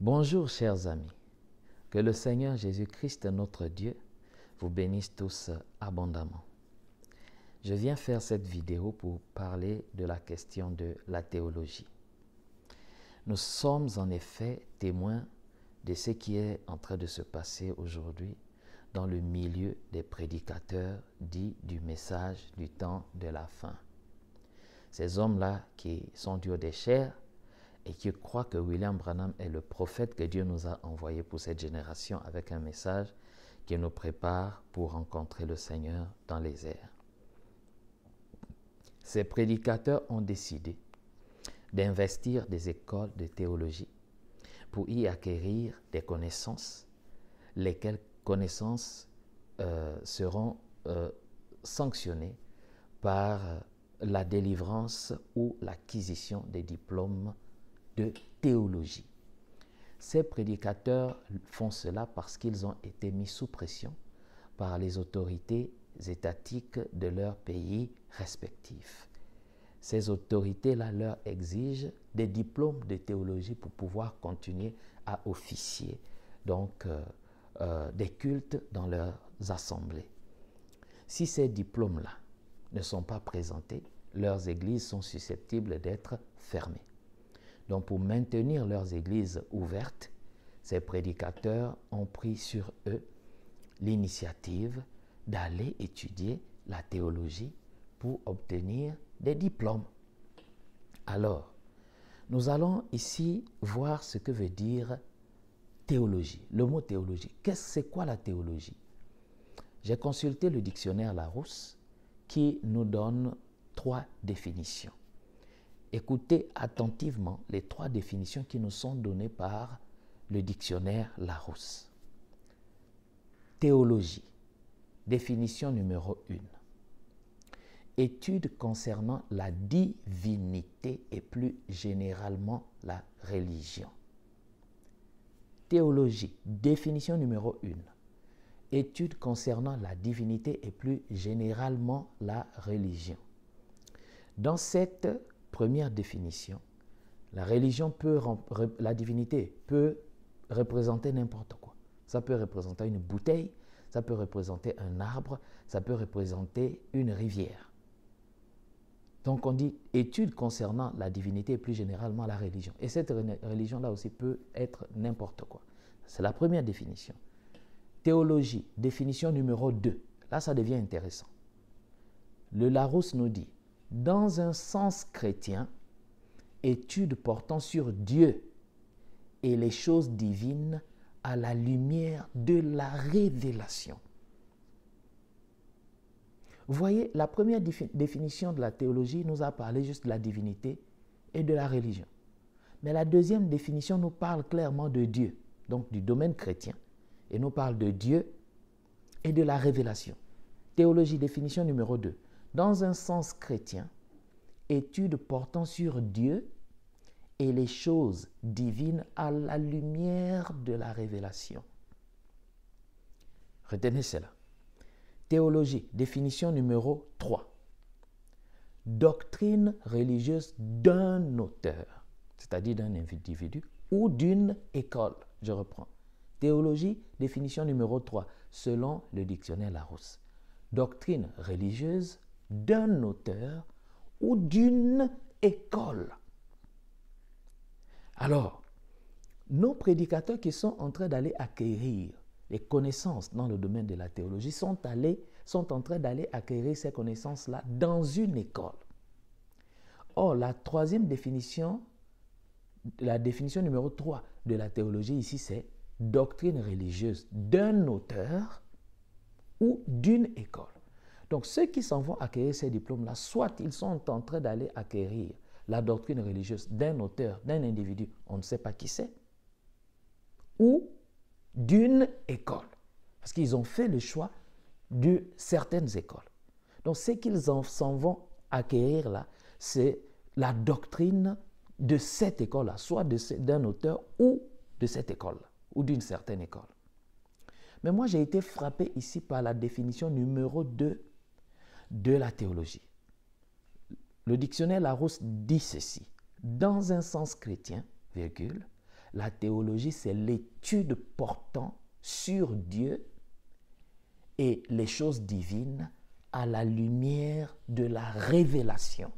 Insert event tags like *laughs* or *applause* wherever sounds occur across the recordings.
Bonjour chers amis. Que le Seigneur Jésus-Christ, notre Dieu, vous bénisse tous abondamment. Je viens faire cette vidéo pour parler de la question de la théologie. Nous sommes en effet témoins de ce qui est en train de se passer aujourd'hui dans le milieu des prédicateurs dits du message du temps de la fin. Ces hommes-là qui sont durs des chairs et qui croient que William Branham est le prophète que Dieu nous a envoyé pour cette génération avec un message qui nous prépare pour rencontrer le Seigneur dans les airs. Ces prédicateurs ont décidé d'investir des écoles de théologie pour y acquérir des connaissances, lesquelles connaissances euh, seront euh, sanctionnées par la délivrance ou l'acquisition des diplômes de théologie. Ces prédicateurs font cela parce qu'ils ont été mis sous pression par les autorités étatiques de leur pays respectifs. Ces autorités-là leur exigent des diplômes de théologie pour pouvoir continuer à officier, donc euh, euh, des cultes dans leurs assemblées. Si ces diplômes-là ne sont pas présentés, leurs églises sont susceptibles d'être fermées. Donc pour maintenir leurs églises ouvertes, ces prédicateurs ont pris sur eux l'initiative d'aller étudier la théologie pour obtenir des diplômes. Alors, nous allons ici voir ce que veut dire théologie, le mot théologie. Qu'est-ce que c'est quoi la théologie J'ai consulté le dictionnaire Larousse qui nous donne trois définitions. Écoutez attentivement les trois définitions qui nous sont données par le dictionnaire Larousse. Théologie, définition numéro 1. Étude concernant la divinité et plus généralement la religion. Théologie, définition numéro 1. Étude concernant la divinité et plus généralement la religion. Dans cette première définition, la religion peut, la divinité peut représenter n'importe quoi. Ça peut représenter une bouteille, ça peut représenter un arbre, ça peut représenter une rivière. Donc on dit étude concernant la divinité et plus généralement la religion. Et cette religion-là aussi peut être n'importe quoi. C'est la première définition. Théologie, définition numéro 2. Là, ça devient intéressant. Le Larousse nous dit, dans un sens chrétien, étude portant sur Dieu et les choses divines à la lumière de la révélation. Vous voyez, la première définition de la théologie nous a parlé juste de la divinité et de la religion. Mais la deuxième définition nous parle clairement de Dieu, donc du domaine chrétien, et nous parle de Dieu et de la révélation. Théologie, définition numéro 2 dans un sens chrétien, étude portant sur Dieu et les choses divines à la lumière de la révélation. Retenez cela. Théologie, définition numéro 3. Doctrine religieuse d'un auteur, c'est-à-dire d'un individu ou d'une école. Je reprends. Théologie, définition numéro 3, selon le dictionnaire Larousse. Doctrine religieuse d'un auteur ou d'une école. Alors, nos prédicateurs qui sont en train d'aller acquérir les connaissances dans le domaine de la théologie sont, allés, sont en train d'aller acquérir ces connaissances-là dans une école. Or, la troisième définition, la définition numéro 3 de la théologie ici, c'est doctrine religieuse d'un auteur ou d'une école. Donc ceux qui s'en vont acquérir ces diplômes-là, soit ils sont en train d'aller acquérir la doctrine religieuse d'un auteur, d'un individu, on ne sait pas qui c'est, ou d'une école. Parce qu'ils ont fait le choix de certaines écoles. Donc ce qu'ils s'en vont acquérir là, c'est la doctrine de cette école-là, soit d'un auteur ou de cette école ou d'une certaine école. Mais moi, j'ai été frappé ici par la définition numéro 2 de la théologie. Le dictionnaire Larousse dit ceci. Dans un sens chrétien, la théologie, c'est l'étude portant sur Dieu et les choses divines à la lumière de la révélation.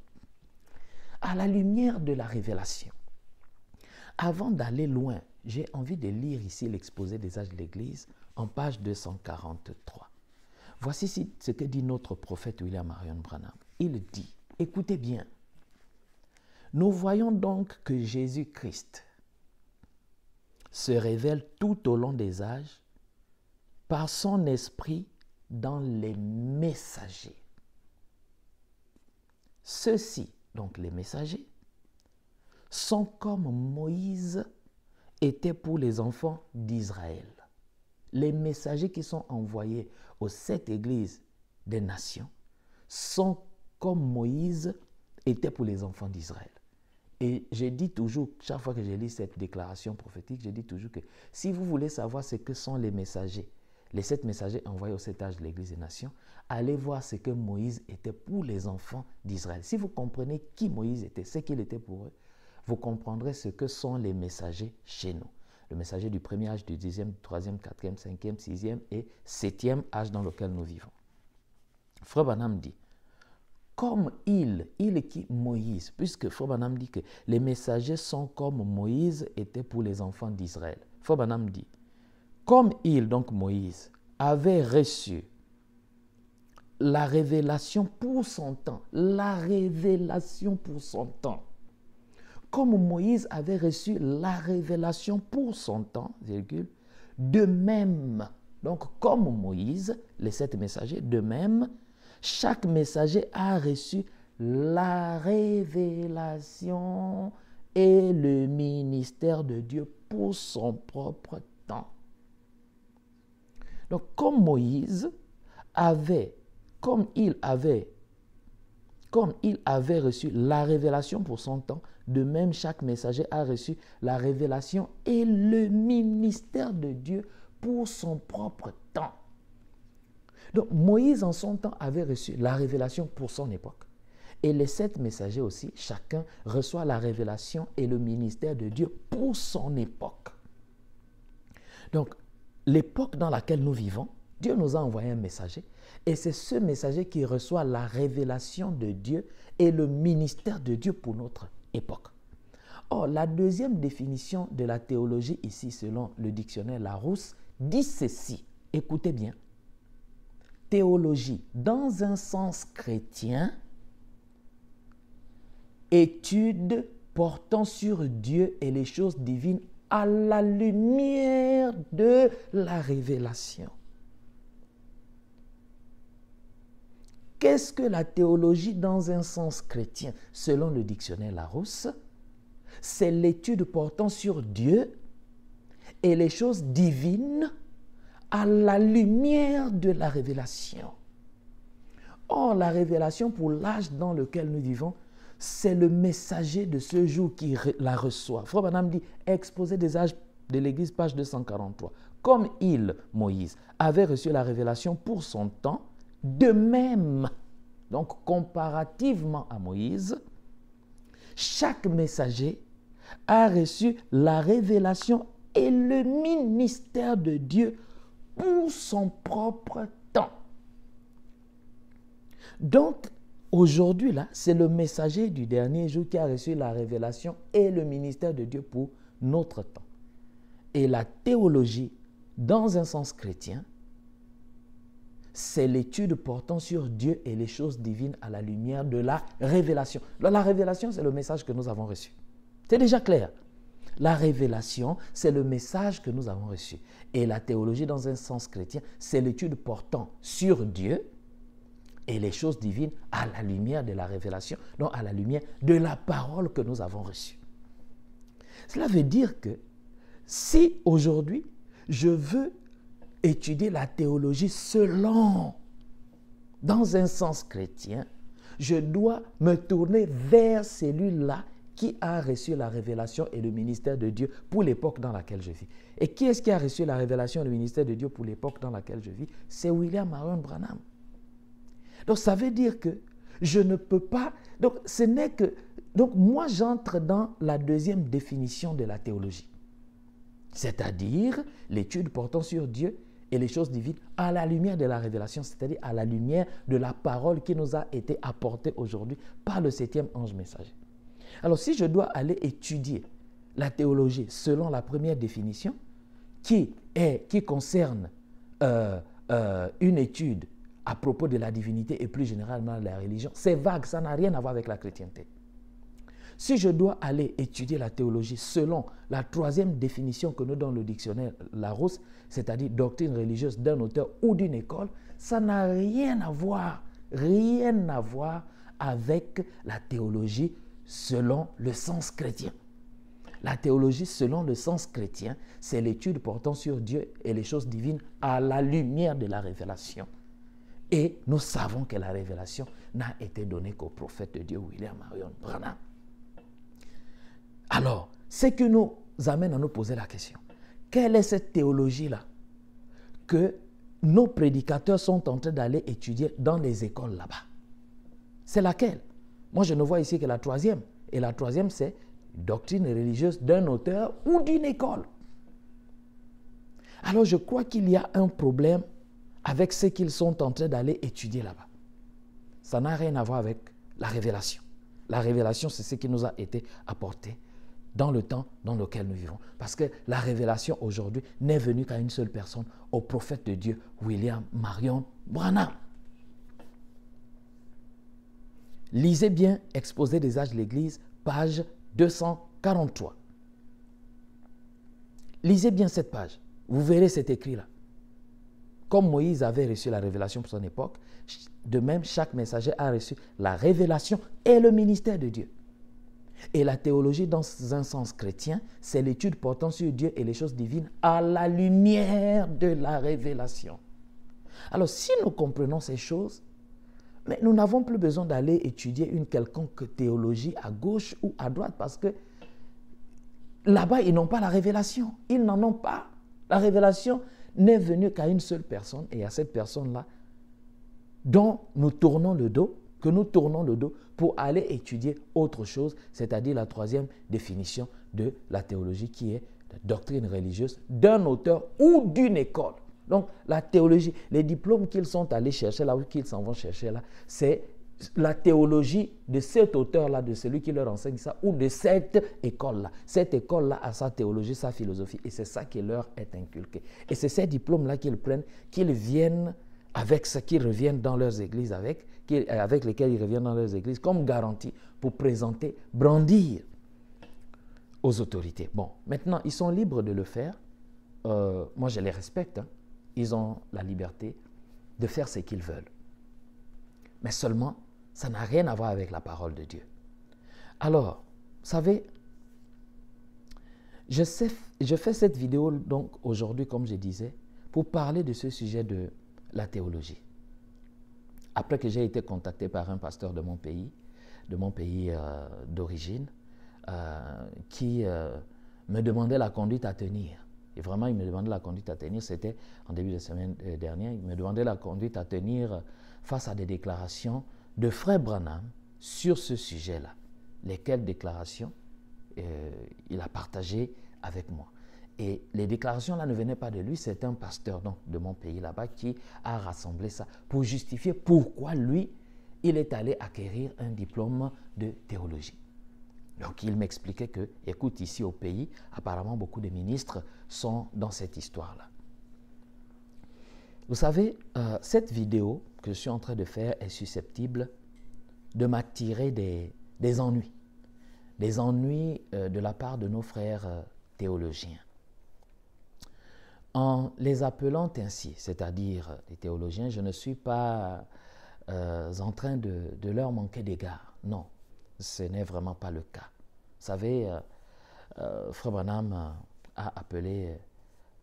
À la lumière de la révélation. Avant d'aller loin, j'ai envie de lire ici l'exposé des âges de l'Église en page 243. Voici ce que dit notre prophète William Marion Branham. Il dit, écoutez bien, nous voyons donc que Jésus-Christ se révèle tout au long des âges par son esprit dans les messagers. Ceux-ci, donc les messagers, sont comme Moïse était pour les enfants d'Israël les messagers qui sont envoyés aux sept églises des nations sont comme Moïse était pour les enfants d'Israël. Et je dis toujours, chaque fois que je lis cette déclaration prophétique, je dis toujours que si vous voulez savoir ce que sont les messagers, les sept messagers envoyés au sept âges de l'Église des Nations, allez voir ce que Moïse était pour les enfants d'Israël. Si vous comprenez qui Moïse était, ce qu'il était pour eux, vous comprendrez ce que sont les messagers chez nous le messager du premier âge, du deuxième, du troisième, quatrième, cinquième, sixième et septième âge dans lequel nous vivons. Frère Banham dit, comme il, il qui Moïse, puisque Frère Banham dit que les messagers sont comme Moïse était pour les enfants d'Israël. Frère Banham dit, comme il, donc Moïse, avait reçu la révélation pour son temps, la révélation pour son temps comme Moïse avait reçu la révélation pour son temps, de même, donc comme Moïse, les sept messagers, de même, chaque messager a reçu la révélation et le ministère de Dieu pour son propre temps. Donc comme Moïse avait, comme il avait comme il avait reçu la révélation pour son temps, de même chaque messager a reçu la révélation et le ministère de Dieu pour son propre temps. Donc Moïse en son temps avait reçu la révélation pour son époque. Et les sept messagers aussi, chacun reçoit la révélation et le ministère de Dieu pour son époque. Donc l'époque dans laquelle nous vivons, Dieu nous a envoyé un messager et c'est ce messager qui reçoit la révélation de Dieu et le ministère de Dieu pour notre époque. Or, la deuxième définition de la théologie ici, selon le dictionnaire Larousse, dit ceci. Écoutez bien. Théologie, dans un sens chrétien, étude portant sur Dieu et les choses divines à la lumière de la révélation. Qu'est-ce que la théologie dans un sens chrétien Selon le dictionnaire Larousse, c'est l'étude portant sur Dieu et les choses divines à la lumière de la révélation. Or, la révélation pour l'âge dans lequel nous vivons, c'est le messager de ce jour qui la reçoit. Frère Madame dit, exposé des âges de l'Église, page 243. Comme il, Moïse, avait reçu la révélation pour son temps, de même, donc comparativement à Moïse, chaque messager a reçu la révélation et le ministère de Dieu pour son propre temps. Donc, aujourd'hui, là, c'est le messager du dernier jour qui a reçu la révélation et le ministère de Dieu pour notre temps. Et la théologie, dans un sens chrétien, c'est l'étude portant sur Dieu et les choses divines à la lumière de la révélation. La révélation, c'est le message que nous avons reçu. C'est déjà clair. La révélation, c'est le message que nous avons reçu. Et la théologie, dans un sens chrétien, c'est l'étude portant sur Dieu et les choses divines à la lumière de la révélation, non, à la lumière de la parole que nous avons reçue. Cela veut dire que si aujourd'hui je veux étudier la théologie selon, dans un sens chrétien, je dois me tourner vers celui-là qui a reçu la révélation et le ministère de Dieu pour l'époque dans laquelle je vis. Et qui est-ce qui a reçu la révélation et le ministère de Dieu pour l'époque dans laquelle je vis C'est William Aaron Branham. Donc ça veut dire que je ne peux pas... Donc ce n'est que... Donc moi j'entre dans la deuxième définition de la théologie, c'est-à-dire l'étude portant sur Dieu et les choses divines à la lumière de la révélation, c'est-à-dire à la lumière de la parole qui nous a été apportée aujourd'hui par le septième ange messager. Alors si je dois aller étudier la théologie selon la première définition, qui, est, qui concerne euh, euh, une étude à propos de la divinité et plus généralement de la religion, c'est vague, ça n'a rien à voir avec la chrétienté. Si je dois aller étudier la théologie selon la troisième définition que nous donne le dictionnaire Larousse, c'est-à-dire doctrine religieuse d'un auteur ou d'une école, ça n'a rien à voir, rien à voir avec la théologie selon le sens chrétien. La théologie selon le sens chrétien, c'est l'étude portant sur Dieu et les choses divines à la lumière de la révélation. Et nous savons que la révélation n'a été donnée qu'au prophète de Dieu William Marion Branham. Alors, ce qui nous amène à nous poser la question, quelle est cette théologie-là que nos prédicateurs sont en train d'aller étudier dans les écoles là-bas C'est laquelle Moi, je ne vois ici que la troisième. Et la troisième, c'est doctrine religieuse d'un auteur ou d'une école. Alors, je crois qu'il y a un problème avec ce qu'ils sont en train d'aller étudier là-bas. Ça n'a rien à voir avec la révélation. La révélation, c'est ce qui nous a été apporté dans le temps dans lequel nous vivons. Parce que la révélation aujourd'hui n'est venue qu'à une seule personne, au prophète de Dieu, William Marion Branham. Lisez bien Exposé des âges de l'Église, page 243. Lisez bien cette page. Vous verrez cet écrit-là. Comme Moïse avait reçu la révélation pour son époque, de même chaque messager a reçu la révélation et le ministère de Dieu. Et la théologie, dans un sens chrétien, c'est l'étude portant sur Dieu et les choses divines à la lumière de la révélation. Alors si nous comprenons ces choses, mais nous n'avons plus besoin d'aller étudier une quelconque théologie à gauche ou à droite parce que là-bas, ils n'ont pas la révélation. Ils n'en ont pas. La révélation n'est venue qu'à une seule personne et à cette personne-là dont nous tournons le dos, que nous tournons le dos pour aller étudier autre chose, c'est-à-dire la troisième définition de la théologie qui est la doctrine religieuse d'un auteur ou d'une école. Donc la théologie, les diplômes qu'ils sont allés chercher là ou qu'ils s'en vont chercher là, c'est la théologie de cet auteur-là, de celui qui leur enseigne ça, ou de cette école-là. Cette école-là a sa théologie, sa philosophie, et c'est ça qui leur est inculqué. Et c'est ces diplômes-là qu'ils prennent, qu'ils viennent avec ce qu'ils reviennent dans leurs églises avec, euh, avec lesquels ils reviennent dans leurs églises comme garantie pour présenter, brandir aux autorités. Bon, maintenant, ils sont libres de le faire. Euh, moi, je les respecte. Hein. Ils ont la liberté de faire ce qu'ils veulent. Mais seulement, ça n'a rien à voir avec la parole de Dieu. Alors, vous savez, je, je fais cette vidéo donc aujourd'hui, comme je disais, pour parler de ce sujet de la théologie après que j'ai été contacté par un pasteur de mon pays, de mon pays euh, d'origine, euh, qui euh, me demandait la conduite à tenir. Et vraiment, il me demandait la conduite à tenir. C'était en début de semaine dernière. Il me demandait la conduite à tenir face à des déclarations de Frère Branham sur ce sujet-là. Lesquelles déclarations il a partagées avec moi. Et les déclarations là ne venaient pas de lui, c'est un pasteur donc, de mon pays là-bas qui a rassemblé ça pour justifier pourquoi lui, il est allé acquérir un diplôme de théologie. Donc il m'expliquait que, écoute, ici au pays, apparemment beaucoup de ministres sont dans cette histoire-là. Vous savez, euh, cette vidéo que je suis en train de faire est susceptible de m'attirer des, des, ennuis, des ennuis euh, de la part de nos frères euh, théologiens en les appelant ainsi, c'est-à-dire les théologiens, je ne suis pas euh, en train de, leur manquer d'égard. Non, ce n'est vraiment pas le cas. Vous savez, euh, euh, Frère a appelé,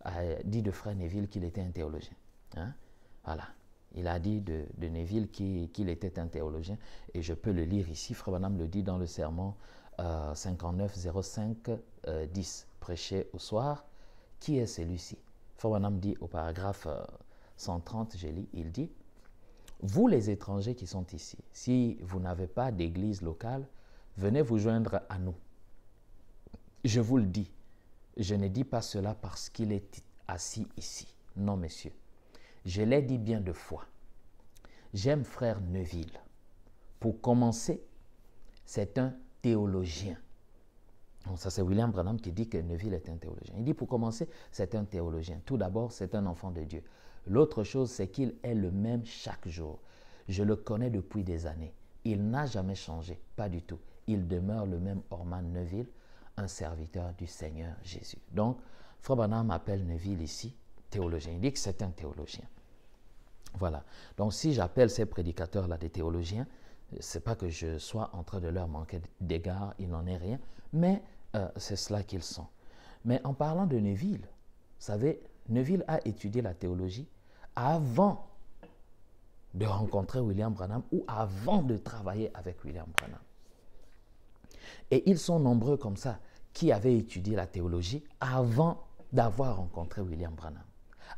a dit de Frère Neville qu'il était un théologien. Hein. Voilà. Il a dit de, Neville qu'il était un théologien, et je peux le lire ici. Frère le dit dans le sermon 59 05 10, prêché au soir. Qui est celui-ci Forbanam dit au paragraphe 130, euh, j'ai lu, il dit Vous les étrangers qui sont ici, si vous n'avez pas d'église locale, venez vous joindre à nous. Je vous le dis, je ne dis pas cela parce qu'il est assis ici. Non, messieurs, je l'ai dit bien de fois. J'aime frère Neuville. Pour commencer, c'est un théologien ça, c'est William Branham qui dit que Neville est un théologien. Il dit, pour commencer, c'est un théologien. Tout d'abord, c'est un enfant de Dieu. L'autre chose, c'est qu'il est le même chaque jour. Je le connais depuis des années. Il n'a jamais changé, pas du tout. Il demeure le même Orman Neville, un serviteur du Seigneur Jésus. Donc, Frère Branham appelle Neville ici théologien. Il dit que c'est un théologien. Voilà. Donc, si j'appelle ces prédicateurs-là des théologiens, c'est pas que je sois en train de leur manquer d'égard, il n'en est rien, mais euh, c'est cela qu'ils sont. Mais en parlant de Neville, vous savez, Neville a étudié la théologie avant de rencontrer William Branham ou avant de travailler avec William Branham. Et ils sont nombreux comme ça qui avaient étudié la théologie avant d'avoir rencontré William Branham,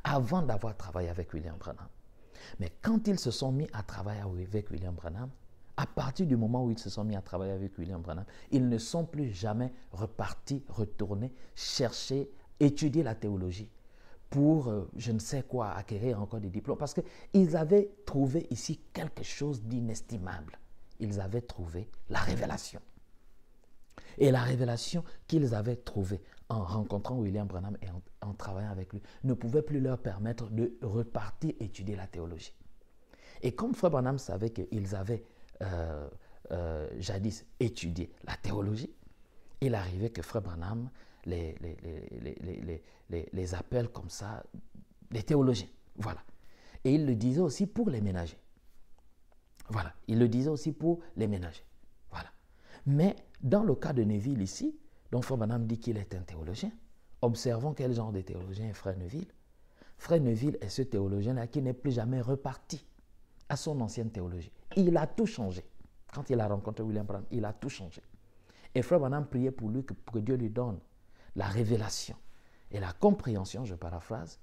avant d'avoir travaillé avec William Branham. Mais quand ils se sont mis à travailler avec William Branham, à partir du moment où ils se sont mis à travailler avec William Branham, ils ne sont plus jamais repartis, retournés, chercher, étudier la théologie pour euh, je ne sais quoi, acquérir encore des diplômes, parce qu'ils avaient trouvé ici quelque chose d'inestimable. Ils avaient trouvé la révélation. Et la révélation qu'ils avaient trouvée en rencontrant William Branham et en, en travaillant avec lui ne pouvait plus leur permettre de repartir étudier la théologie. Et comme Frère Branham savait qu'ils avaient euh, euh, jadis étudier la théologie, il arrivait que Frère Branham les, les, les, appelle comme ça les théologiens. Voilà. Et il le disait aussi pour les ménagers. Voilà. Il le disait aussi pour les ménagers. Voilà. Mais dans le cas de Neville ici, dont Frère Branham dit qu'il est un théologien. Observons quel genre de théologien est Frère Neville. Frère Neville est ce théologien-là qui n'est plus jamais reparti à son ancienne théologie il a tout changé. Quand il a rencontré William Brown, il a tout changé. Et Frère Branham priait pour lui que, Dieu lui donne la révélation et la compréhension, je paraphrase,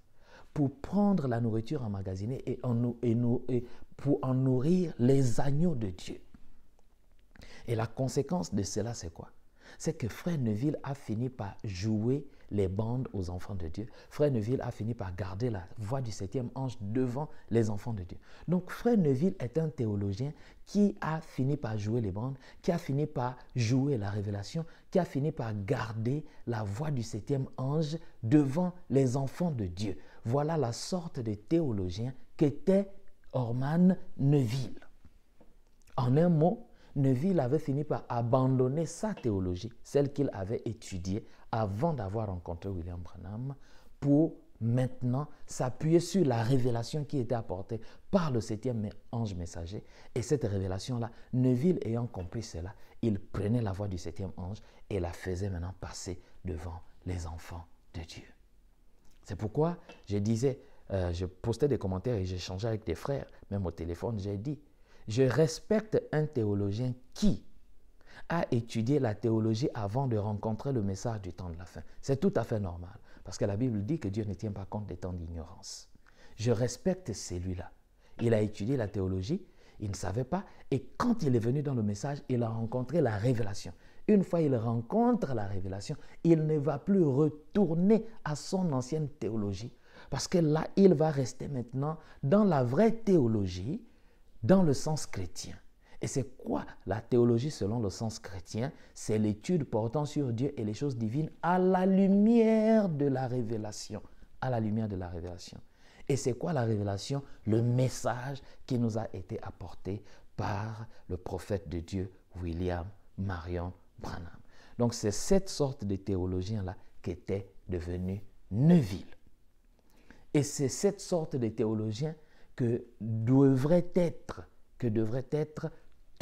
pour prendre la nourriture emmagasinée et, en, nous, pour en nourrir les agneaux de Dieu. Et la conséquence de cela, c'est quoi C'est que Frère Neville a fini par jouer les bandes aux enfants de Dieu. Frère Neville a fini par garder la voix du septième ange devant les enfants de Dieu. Donc Frère Neville est un théologien qui a fini par jouer les bandes, qui a fini par jouer la révélation, qui a fini par garder la voix du septième ange devant les enfants de Dieu. Voilà la sorte de théologien qu'était Orman Neville. En un mot, Neville avait fini par abandonner sa théologie, celle qu'il avait étudiée avant d'avoir rencontré William Branham pour maintenant s'appuyer sur la révélation qui était apportée par le septième ange messager. Et cette révélation-là, Neville ayant compris cela, il prenait la voix du septième ange et la faisait maintenant passer devant les enfants de Dieu. C'est pourquoi je disais, euh, je postais des commentaires et j'échangeais avec des frères, même au téléphone, j'ai dit, je respecte un théologien qui a étudié la théologie avant de rencontrer le message du temps de la fin. C'est tout à fait normal, parce que la Bible dit que Dieu ne tient pas compte des temps d'ignorance. Je respecte celui-là. Il a étudié la théologie, il ne savait pas, et quand il est venu dans le message, il a rencontré la révélation. Une fois qu'il rencontre la révélation, il ne va plus retourner à son ancienne théologie, parce que là, il va rester maintenant dans la vraie théologie, dans le sens chrétien. Et c'est quoi la théologie selon le sens chrétien C'est l'étude portant sur Dieu et les choses divines à la lumière de la révélation. À la lumière de la révélation. Et c'est quoi la révélation Le message qui nous a été apporté par le prophète de Dieu, William Marion Branham. Donc c'est cette sorte de théologien-là qui était devenu Neuville. Et c'est cette sorte de théologien que devrait être, que devrait être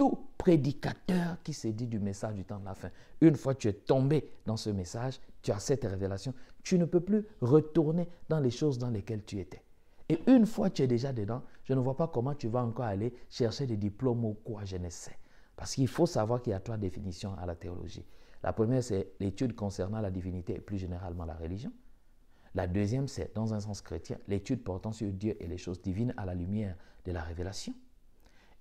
tout prédicateur qui s'est dit du message du temps de la fin. Une fois que tu es tombé dans ce message, tu as cette révélation, tu ne peux plus retourner dans les choses dans lesquelles tu étais. Et une fois que tu es déjà dedans, je ne vois pas comment tu vas encore aller chercher des diplômes ou quoi, je ne sais. Parce qu'il faut savoir qu'il y a trois définitions à la théologie. La première, c'est l'étude concernant la divinité et plus généralement la religion. La deuxième, c'est, dans un sens chrétien, l'étude portant sur Dieu et les choses divines à la lumière de la révélation.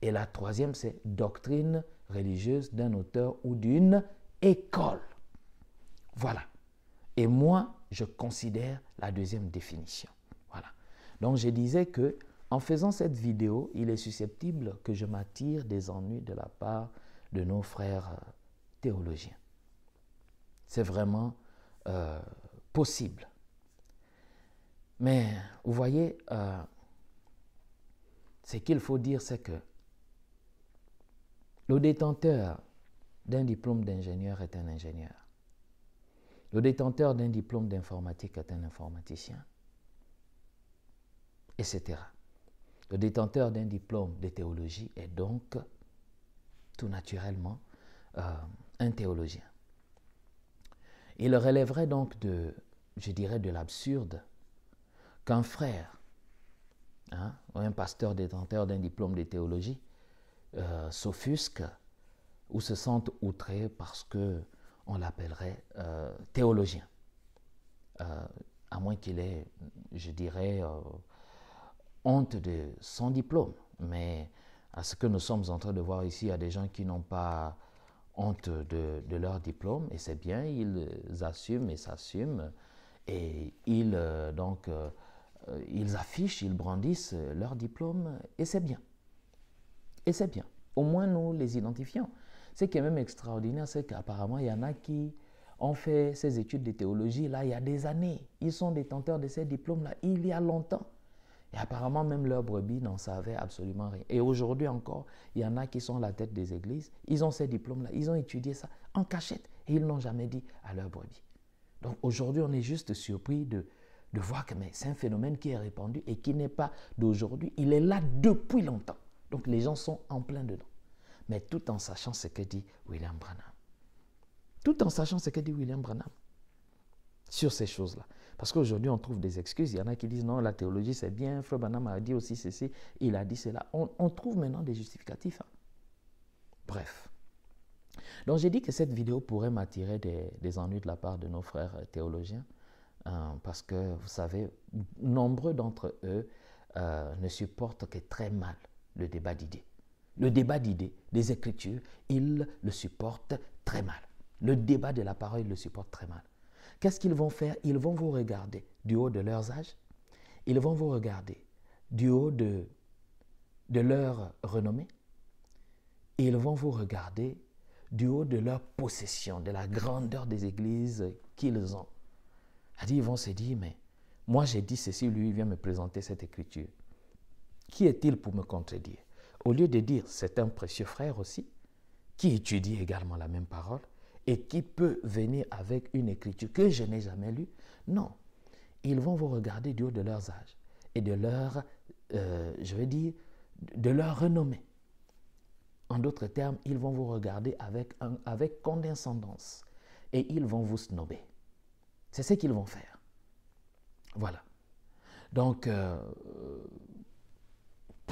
Et la troisième, c'est doctrine religieuse d'un auteur ou d'une école. Voilà. Et moi, je considère la deuxième définition. Voilà. Donc je disais que en faisant cette vidéo, il est susceptible que je m'attire des ennuis de la part de nos frères euh, théologiens. C'est vraiment euh, possible. Mais vous voyez, euh, ce qu'il faut dire, c'est que le détenteur d'un diplôme d'ingénieur est un ingénieur. Le détenteur d'un diplôme d'informatique est un informaticien, etc. Le détenteur d'un diplôme de théologie est donc tout naturellement euh, un théologien. Il relèverait donc de, je dirais, de l'absurde qu'un frère, hein, ou un pasteur détenteur d'un diplôme de théologie, euh, s'offusquent ou se sentent outrés parce que on l'appellerait euh, théologien, euh, à moins qu'il ait, je dirais, honte de son diplôme. Mais à ce que nous sommes en train de voir ici, il y a des gens qui n'ont pas honte de, de, leur diplôme, et c'est bien, ils assument et s'assument, et ils donc ils affichent, ils brandissent leur diplôme, et c'est bien. Et c'est bien. Au moins, nous les identifions. Ce qui est même extraordinaire, c'est qu'apparemment, il y en a qui ont fait ces études de théologie là il y a des années. Ils sont détenteurs de ces diplômes-là il y a longtemps. Et apparemment, même leurs brebis n'en savaient absolument rien. Et aujourd'hui encore, il y en a qui sont à la tête des églises. Ils ont ces diplômes-là. Ils ont étudié ça en cachette. Et ils n'ont jamais dit à leurs brebis. Donc aujourd'hui, on est juste surpris de, de voir que c'est un phénomène qui est répandu et qui n'est pas d'aujourd'hui. Il est là depuis longtemps. Donc les gens sont en plein dedans. Mais tout en sachant ce que dit William Branham. Tout en sachant ce que dit William Branham sur ces choses-là. Parce qu'aujourd'hui, on trouve des excuses. Il y en a qui disent non, la théologie c'est bien, Frère Branham a dit aussi ceci, il a dit cela. On, trouve maintenant des justificatifs. Hein. Bref. Donc j'ai dit que cette vidéo pourrait m'attirer des, ennuis de la part de nos frères euh, théologiens, euh, parce que vous savez, nombreux d'entre eux euh, ne supportent que très mal le débat d'idées. Le débat d'idées, des Écritures, ils le supportent très mal. Le débat de la parole, ils le supportent très mal. Qu'est-ce qu'ils vont faire Ils vont vous regarder du haut de leurs âges, ils vont vous regarder du haut de, de leur renommée, ils vont vous regarder du haut de leur possession, de la grandeur des églises qu'ils ont. Ils vont se dire, mais moi j'ai dit ceci, lui vient me présenter cette écriture. Qui est-il pour me contredire Au lieu de dire c'est un précieux frère aussi, qui étudie également la même parole et qui peut venir avec une écriture que je n'ai jamais lue, non. Ils vont vous regarder du haut de leurs âges et de leur, euh, je veux dire, de leur renommée. En d'autres termes, ils vont vous regarder avec, avec condescendance et ils vont vous snober. C'est ce qu'ils vont faire. Voilà. Donc, euh,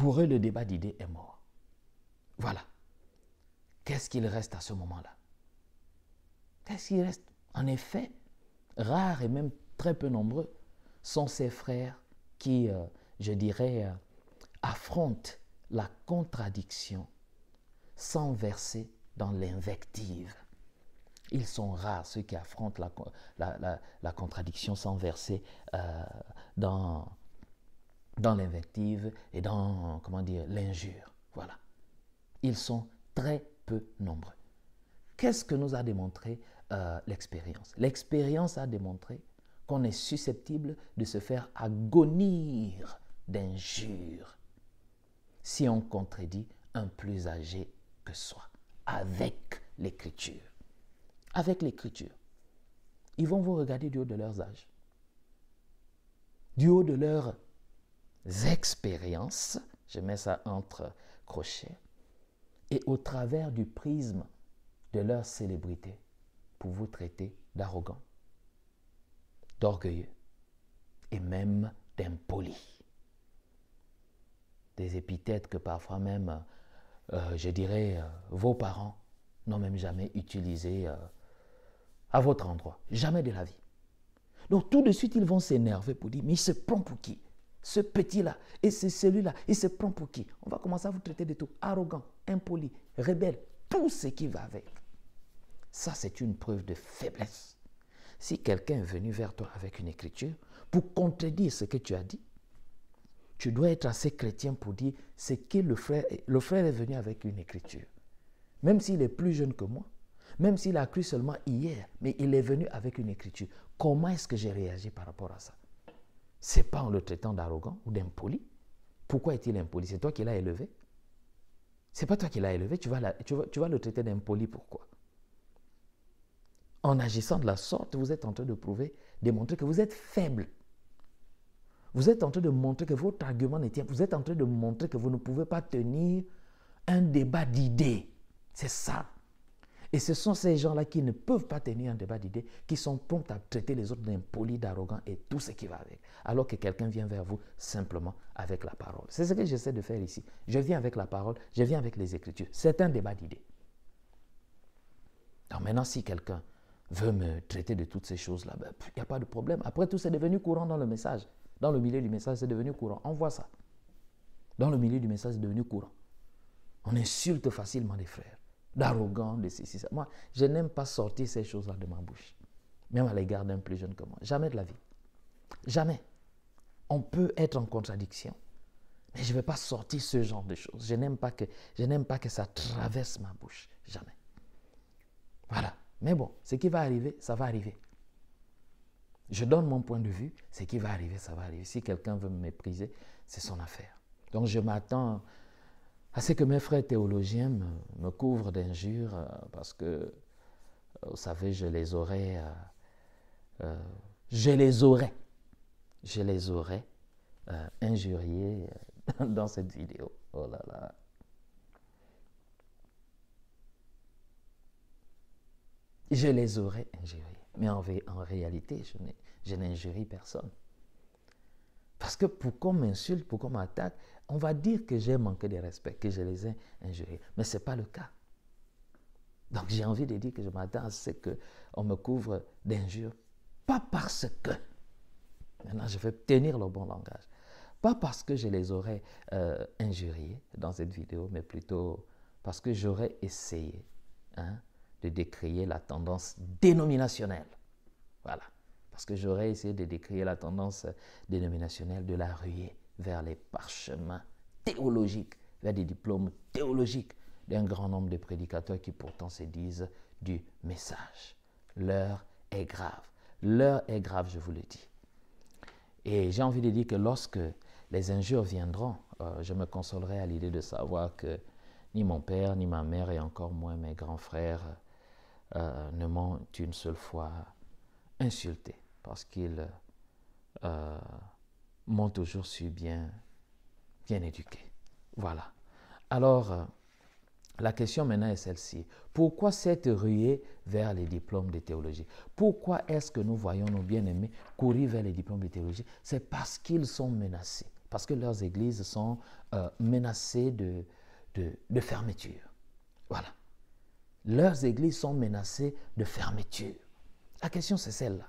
pour eux, le débat d'idées est mort. Voilà. Qu'est-ce qu'il reste à ce moment-là Qu'est-ce qu'il reste En effet, rares et même très peu nombreux sont ces frères qui, euh, je dirais, euh, affrontent la contradiction sans verser dans l'invective. Ils sont rares ceux qui affrontent la, contradiction sans verser euh, dans, dans l'invective et dans, comment dire, l'injure. Voilà. Ils sont très peu nombreux. Qu'est-ce que nous a démontré euh, l'expérience L'expérience a démontré qu'on est susceptible de se faire agonir d'injures si on contredit un plus âgé que soi, avec l'écriture. Avec l'écriture. Ils vont vous regarder du haut de leurs âges, du haut de leur expériences, je mets ça entre crochets, et au travers du prisme de leur célébrité pour vous traiter d'arrogant, d'orgueilleux et même d'impoli. Des épithètes que parfois même, euh, je dirais, euh, vos parents n'ont même jamais utilisées euh, à votre endroit. Jamais de la vie. Donc tout de suite, ils vont s'énerver pour dire, mais il se pour qui ce petit-là et c'est celui-là, il se prend pour qui On va commencer à vous traiter de tout. Arrogant, impoli, rebelle, tout ce qui va avec. Ça, c'est une preuve de faiblesse. Si quelqu'un est venu vers toi avec une écriture pour contredire ce que tu as dit, tu dois être assez chrétien pour dire ce que le frère, le frère est venu avec une écriture. Même s'il est plus jeune que moi, même s'il a cru seulement hier, mais il est venu avec une écriture. Comment est-ce que j'ai réagi par rapport à ça n'est pas en le traitant d'arrogant ou d'impoli. Pourquoi est-il impoli C'est toi qui l'as élevé. C'est pas toi qui l'as élevé, tu vas, le traiter d'impoli. Pourquoi En agissant de la sorte, vous êtes en train de prouver, de montrer que vous êtes faible. Vous êtes en train de montrer que votre argument n'est Vous êtes en train de montrer que vous ne pouvez pas tenir un débat d'idées. C'est ça et ce sont ces gens-là qui ne peuvent pas tenir un débat d'idées, qui sont prompts à traiter les autres d'impolis, d'arrogants et tout ce qui va avec. Alors que quelqu'un vient vers vous simplement avec la parole. C'est ce que j'essaie de faire ici. Je viens avec la parole, je viens avec les Écritures. C'est un débat d'idées. Alors maintenant, si quelqu'un veut me traiter de toutes ces choses-là, il ben, n'y a pas de problème. Après tout, c'est devenu courant dans le message. Dans le milieu du message, c'est devenu courant. On voit ça. Dans le milieu du message, c'est devenu courant. On insulte facilement les frères d'arrogant, de ceci, ça. Moi, je n'aime pas sortir ces choses-là de ma bouche, même à l'égard d'un plus jeune que moi. Jamais de la vie. Jamais. On peut être en contradiction, mais je ne vais pas sortir ce genre de choses. Je n'aime pas que, je n'aime pas que ça traverse ma bouche. Jamais. Voilà. Mais bon, ce qui va arriver, ça va arriver. Je donne mon point de vue, ce qui va arriver, ça va arriver. Si quelqu'un veut me mépriser, c'est son affaire. Donc je m'attends à que mes frères théologiens me, couvrent d'injures euh, parce que, euh, vous savez, euh, je les aurais, je les aurais, je les aurais injuriés *laughs* dans cette vidéo. Oh là là. Je les aurais injuriés. Mais en, en réalité, je n'injurie personne. Parce que pour qu'on m'insulte, pour qu'on m'attaque, on va dire que j'ai manqué de respect, que je les ai injurés. Mais ce n'est pas le cas. Donc j'ai envie de dire que je m'attends à ce qu'on me couvre d'injures. Pas parce que. Maintenant, je vais tenir le bon langage. Pas parce que je les aurais euh, injurés dans cette vidéo, mais plutôt parce que j'aurais essayé hein, de décrier la tendance dénominationnelle. Voilà parce que j'aurais essayé de décrire la tendance dénominationnelle de la ruée vers les parchemins théologiques, vers des diplômes théologiques d'un grand nombre de prédicateurs qui pourtant se disent du message. L'heure est grave. L'heure est grave, je vous le dis. Et j'ai envie de dire que lorsque les injures viendront, euh, je me consolerai à l'idée de savoir que ni mon père, ni ma mère, et encore moins mes grands frères, euh, ne m'ont une seule fois insulté parce qu'ils euh, m'ont toujours su bien, bien éduqué. Voilà. Alors, euh, la question maintenant est celle-ci. Pourquoi cette ruée vers les diplômes de théologie Pourquoi est-ce que nous voyons nos bien-aimés courir vers les diplômes de théologie C'est parce qu'ils sont menacés, parce que leurs églises sont euh, menacées de, de fermeture. Voilà. Leurs églises sont menacées de fermeture. La question, c'est celle-là.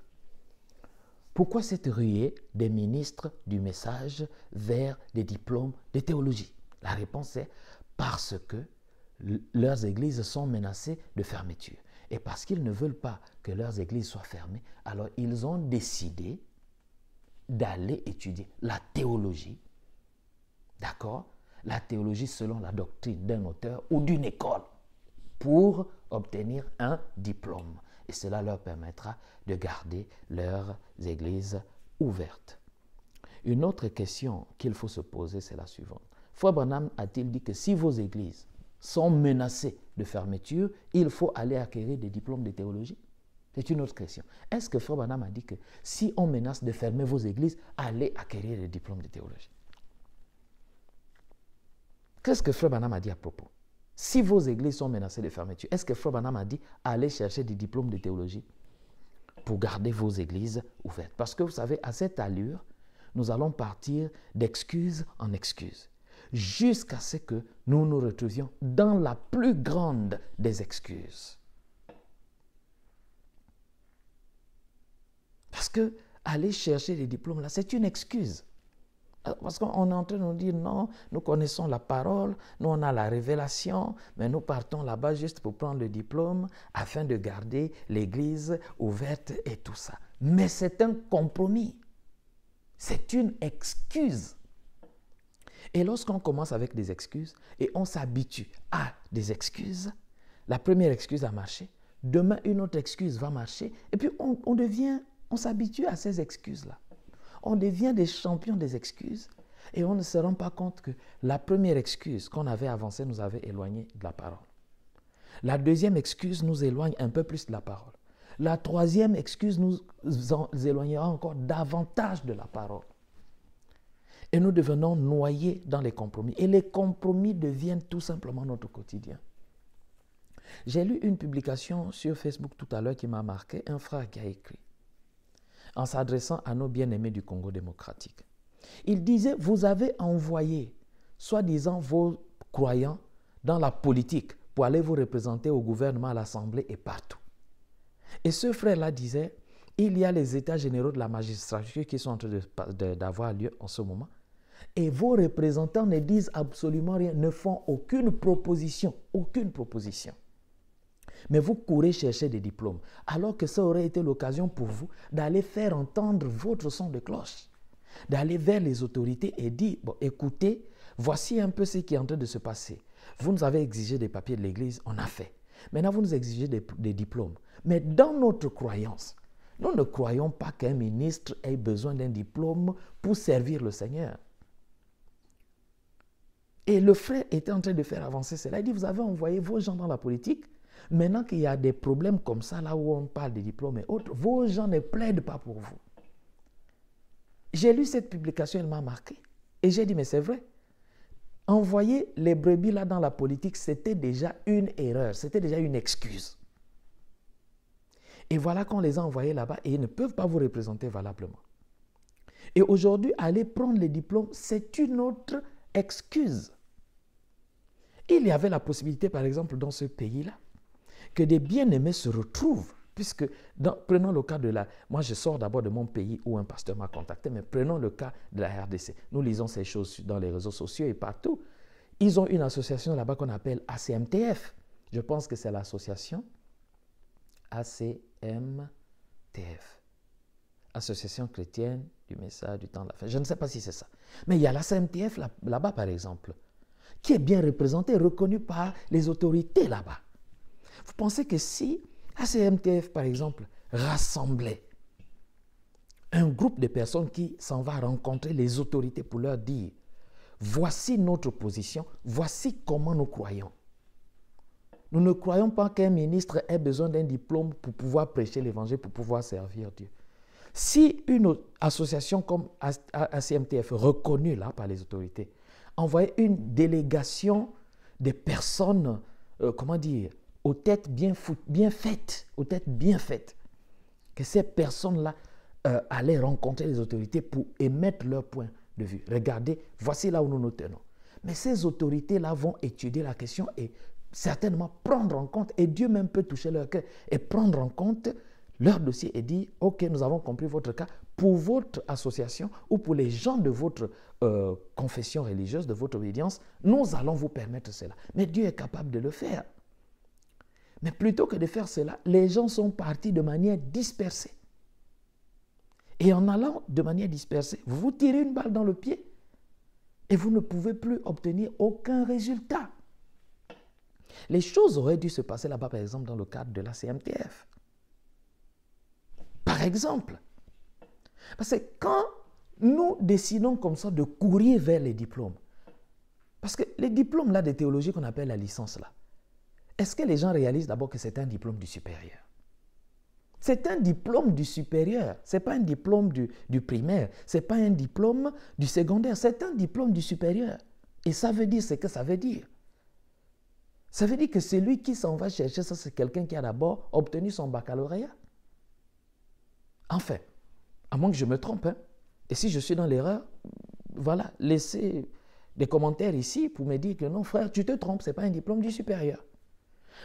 Pourquoi cette ruée des ministres du message vers des diplômes de théologie La réponse est parce que leurs églises sont menacées de fermeture. Et parce qu'ils ne veulent pas que leurs églises soient fermées, alors ils ont décidé d'aller étudier la théologie. D'accord La théologie selon la doctrine d'un auteur ou d'une école pour obtenir un diplôme et cela leur permettra de garder leurs églises ouvertes. Une autre question qu'il faut se poser, c'est la suivante. Frère Branham a-t-il dit que si vos églises sont menacées de fermeture, il faut aller acquérir des diplômes de théologie C'est une autre question. Est-ce que Frère Branham a dit que si on menace de fermer vos églises, allez acquérir des diplômes de théologie Qu'est-ce que Frère Branham a dit à propos si vos églises sont menacées de fermeture, est-ce que Frère Banham a dit allez chercher des diplômes de théologie pour garder vos églises ouvertes Parce que vous savez, à cette allure, nous allons partir d'excuses en excuse jusqu'à ce que nous nous retrouvions dans la plus grande des excuses. Parce que aller chercher des diplômes, là, c'est une excuse. Euh, parce qu'on est en train de nous dire non, nous connaissons la parole, nous on a la révélation, mais nous partons là-bas juste pour prendre le diplôme afin de garder l'Église ouverte et tout ça. Mais c'est un compromis, c'est une excuse. Et lorsqu'on commence avec des excuses et on s'habitue à des excuses, la première excuse a marché, demain une autre excuse va marcher, et puis on, on devient, on s'habitue à ces excuses-là on devient des champions des excuses et on ne se rend pas compte que la première excuse qu'on avait avancée nous avait éloigné de la parole. La deuxième excuse nous éloigne un peu plus de la parole. La troisième excuse nous éloignera encore davantage de la parole. Et nous devenons noyés dans les compromis. Et les compromis deviennent tout simplement notre quotidien. J'ai lu une publication sur Facebook tout à l'heure qui m'a marqué, un frère qui a écrit en s'adressant à nos bien-aimés du Congo démocratique. Il disait, vous avez envoyé, soi-disant, vos croyants dans la politique pour aller vous représenter au gouvernement, à l'Assemblée et partout. Et ce frère-là disait, il y a les états généraux de la magistrature qui sont en train d'avoir lieu en ce moment. Et vos représentants ne disent absolument rien, ne font aucune proposition, aucune proposition. Mais vous courez chercher des diplômes, alors que ça aurait été l'occasion pour vous d'aller faire entendre votre son de cloche, d'aller vers les autorités et dire, bon, écoutez, voici un peu ce qui est en train de se passer. Vous nous avez exigé des papiers de l'Église, on a fait. Maintenant, vous nous exigez des, des diplômes. Mais dans notre croyance, nous ne croyons pas qu'un ministre ait besoin d'un diplôme pour servir le Seigneur. Et le frère était en train de faire avancer cela. Il dit, vous avez envoyé vos gens dans la politique, Maintenant qu'il y a des problèmes comme ça, là où on parle des diplômes et autres, vos gens ne plaident pas pour vous. J'ai lu cette publication, elle m'a marqué. Et j'ai dit, mais c'est vrai. Envoyer les brebis là dans la politique, c'était déjà une erreur, c'était déjà une excuse. Et voilà qu'on les a envoyés là-bas et ils ne peuvent pas vous représenter valablement. Et aujourd'hui, aller prendre les diplômes, c'est une autre excuse. Il y avait la possibilité, par exemple, dans ce pays-là, que des bien-aimés se retrouvent. Puisque, prenons le cas de la... Moi, je sors d'abord de mon pays où un pasteur m'a contacté, mais prenons le cas de la RDC. Nous lisons ces choses dans les réseaux sociaux et partout. Ils ont une association là-bas qu'on appelle ACMTF. Je pense que c'est l'association ACMTF. Association chrétienne du message du temps de la fin. Je ne sais pas si c'est ça. Mais il y a l'ACMTF là-bas, par exemple, qui est bien représentée, reconnue par les autorités là-bas. Vous pensez que si ACMTF, par exemple, rassemblait un groupe de personnes qui s'en va rencontrer les autorités pour leur dire, voici notre position, voici comment nous croyons. Nous ne croyons pas qu'un ministre ait besoin d'un diplôme pour pouvoir prêcher l'évangile, pour pouvoir servir Dieu. Si une association comme ACMTF, reconnue là par les autorités, envoyait une délégation des personnes, euh, comment dire, aux têtes bien, bien faites, bien que ces personnes-là euh, allaient rencontrer les autorités pour émettre leur point de vue. Regardez, voici là où nous nous tenons. Mais ces autorités-là vont étudier la question et certainement prendre en compte, et Dieu même peut toucher leur cœur, et prendre en compte leur dossier et dire, OK, nous avons compris votre cas, pour votre association ou pour les gens de votre euh, confession religieuse, de votre obédience, nous allons vous permettre cela. Mais Dieu est capable de le faire. Mais plutôt que de faire cela, les gens sont partis de manière dispersée. Et en allant de manière dispersée, vous vous tirez une balle dans le pied et vous ne pouvez plus obtenir aucun résultat. Les choses auraient dû se passer là-bas, par exemple, dans le cadre de la CMTF. Par exemple. Parce que quand nous décidons comme ça de courir vers les diplômes, parce que les diplômes là de théologie qu'on appelle la licence là, est-ce que les gens réalisent d'abord que c'est un diplôme du supérieur C'est un diplôme du supérieur, ce n'est pas un diplôme du, primaire, ce n'est pas un diplôme du secondaire, c'est un diplôme du supérieur. Et ça veut dire ce que ça veut dire. Ça veut dire que celui qui s'en va chercher ça, c'est quelqu'un qui a d'abord obtenu son baccalauréat. Enfin, à moins que je me trompe, hein. et si je suis dans l'erreur, voilà, laissez des commentaires ici pour me dire que non, frère, tu te trompes, ce n'est pas un diplôme du supérieur.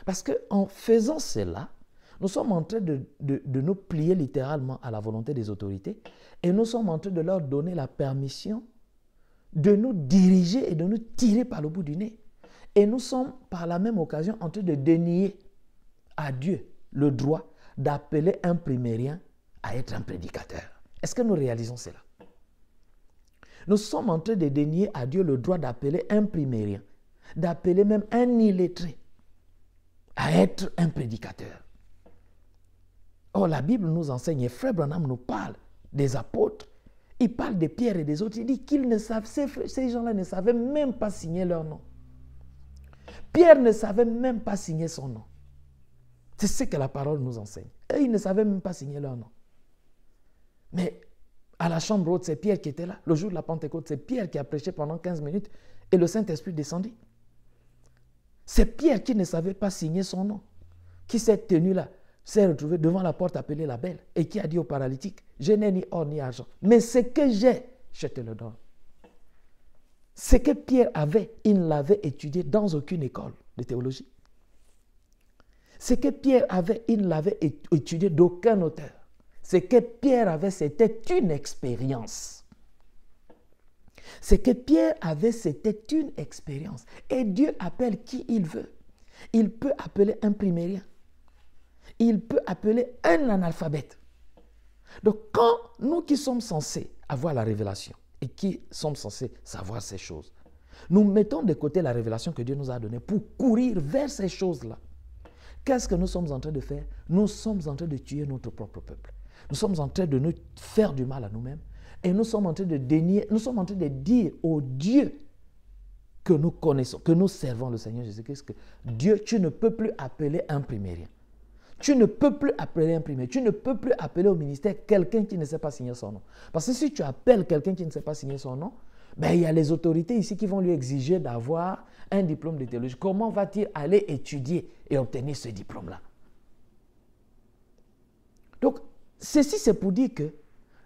Parce qu'en faisant cela, nous sommes en train de, nous plier littéralement à la volonté des autorités et nous sommes en train de leur donner la permission de nous diriger et de nous tirer par le bout du nez. Et nous sommes par la même occasion en train de dénier à Dieu le droit d'appeler un primérien à être un prédicateur. Est-ce que nous réalisons cela Nous sommes en train de dénier à Dieu le droit d'appeler un primérien, d'appeler même un illettré à être un prédicateur. Or, la Bible nous enseigne, et Frère Branham nous parle des apôtres, il parle de Pierre et des autres, il dit qu'ils ne savent, ces, gens-là ne savaient même pas signer leur nom. Pierre ne savait même pas signer son nom. C'est ce que la parole nous enseigne. Et ils ne savaient même pas signer leur nom. Mais à la chambre haute, c'est Pierre qui était là. Le jour de la Pentecôte, c'est Pierre qui a prêché pendant 15 minutes et le Saint-Esprit descendit. C'est Pierre qui ne savait pas signer son nom, qui s'est tenu là, s'est retrouvé devant la porte appelée la belle et qui a dit au paralytique, je n'ai ni or ni argent, mais ce que j'ai, je te le donne. Ce que Pierre avait, il ne l'avait étudié dans aucune école de théologie. Ce que Pierre avait, il ne l'avait étudié d'aucun auteur. Ce que Pierre avait, c'était une expérience c'est que Pierre avait, c'était une expérience. Et Dieu appelle qui il veut. Il peut appeler un primérien. Il peut appeler un analphabète. Donc quand nous qui sommes censés avoir la révélation et qui sommes censés savoir ces choses, nous mettons de côté la révélation que Dieu nous a donnée pour courir vers ces choses-là. Qu'est-ce que nous sommes en train de faire Nous sommes en train de tuer notre propre peuple. Nous sommes en train de nous faire du mal à nous-mêmes et nous sommes en train de dénier, nous sommes en de dire au Dieu que nous connaissons, que nous servons le Seigneur Jésus-Christ, que Dieu, tu ne peux plus appeler un primérien. Tu ne peux plus appeler un primérien. Tu ne peux plus appeler au ministère quelqu'un qui ne sait pas signer son nom. Parce que si tu appelles quelqu'un qui ne sait pas signer son nom, ben, il y a les autorités ici qui vont lui exiger d'avoir un diplôme de théologie. Comment va-t-il aller étudier et obtenir ce diplôme-là Donc, ceci, c'est pour dire que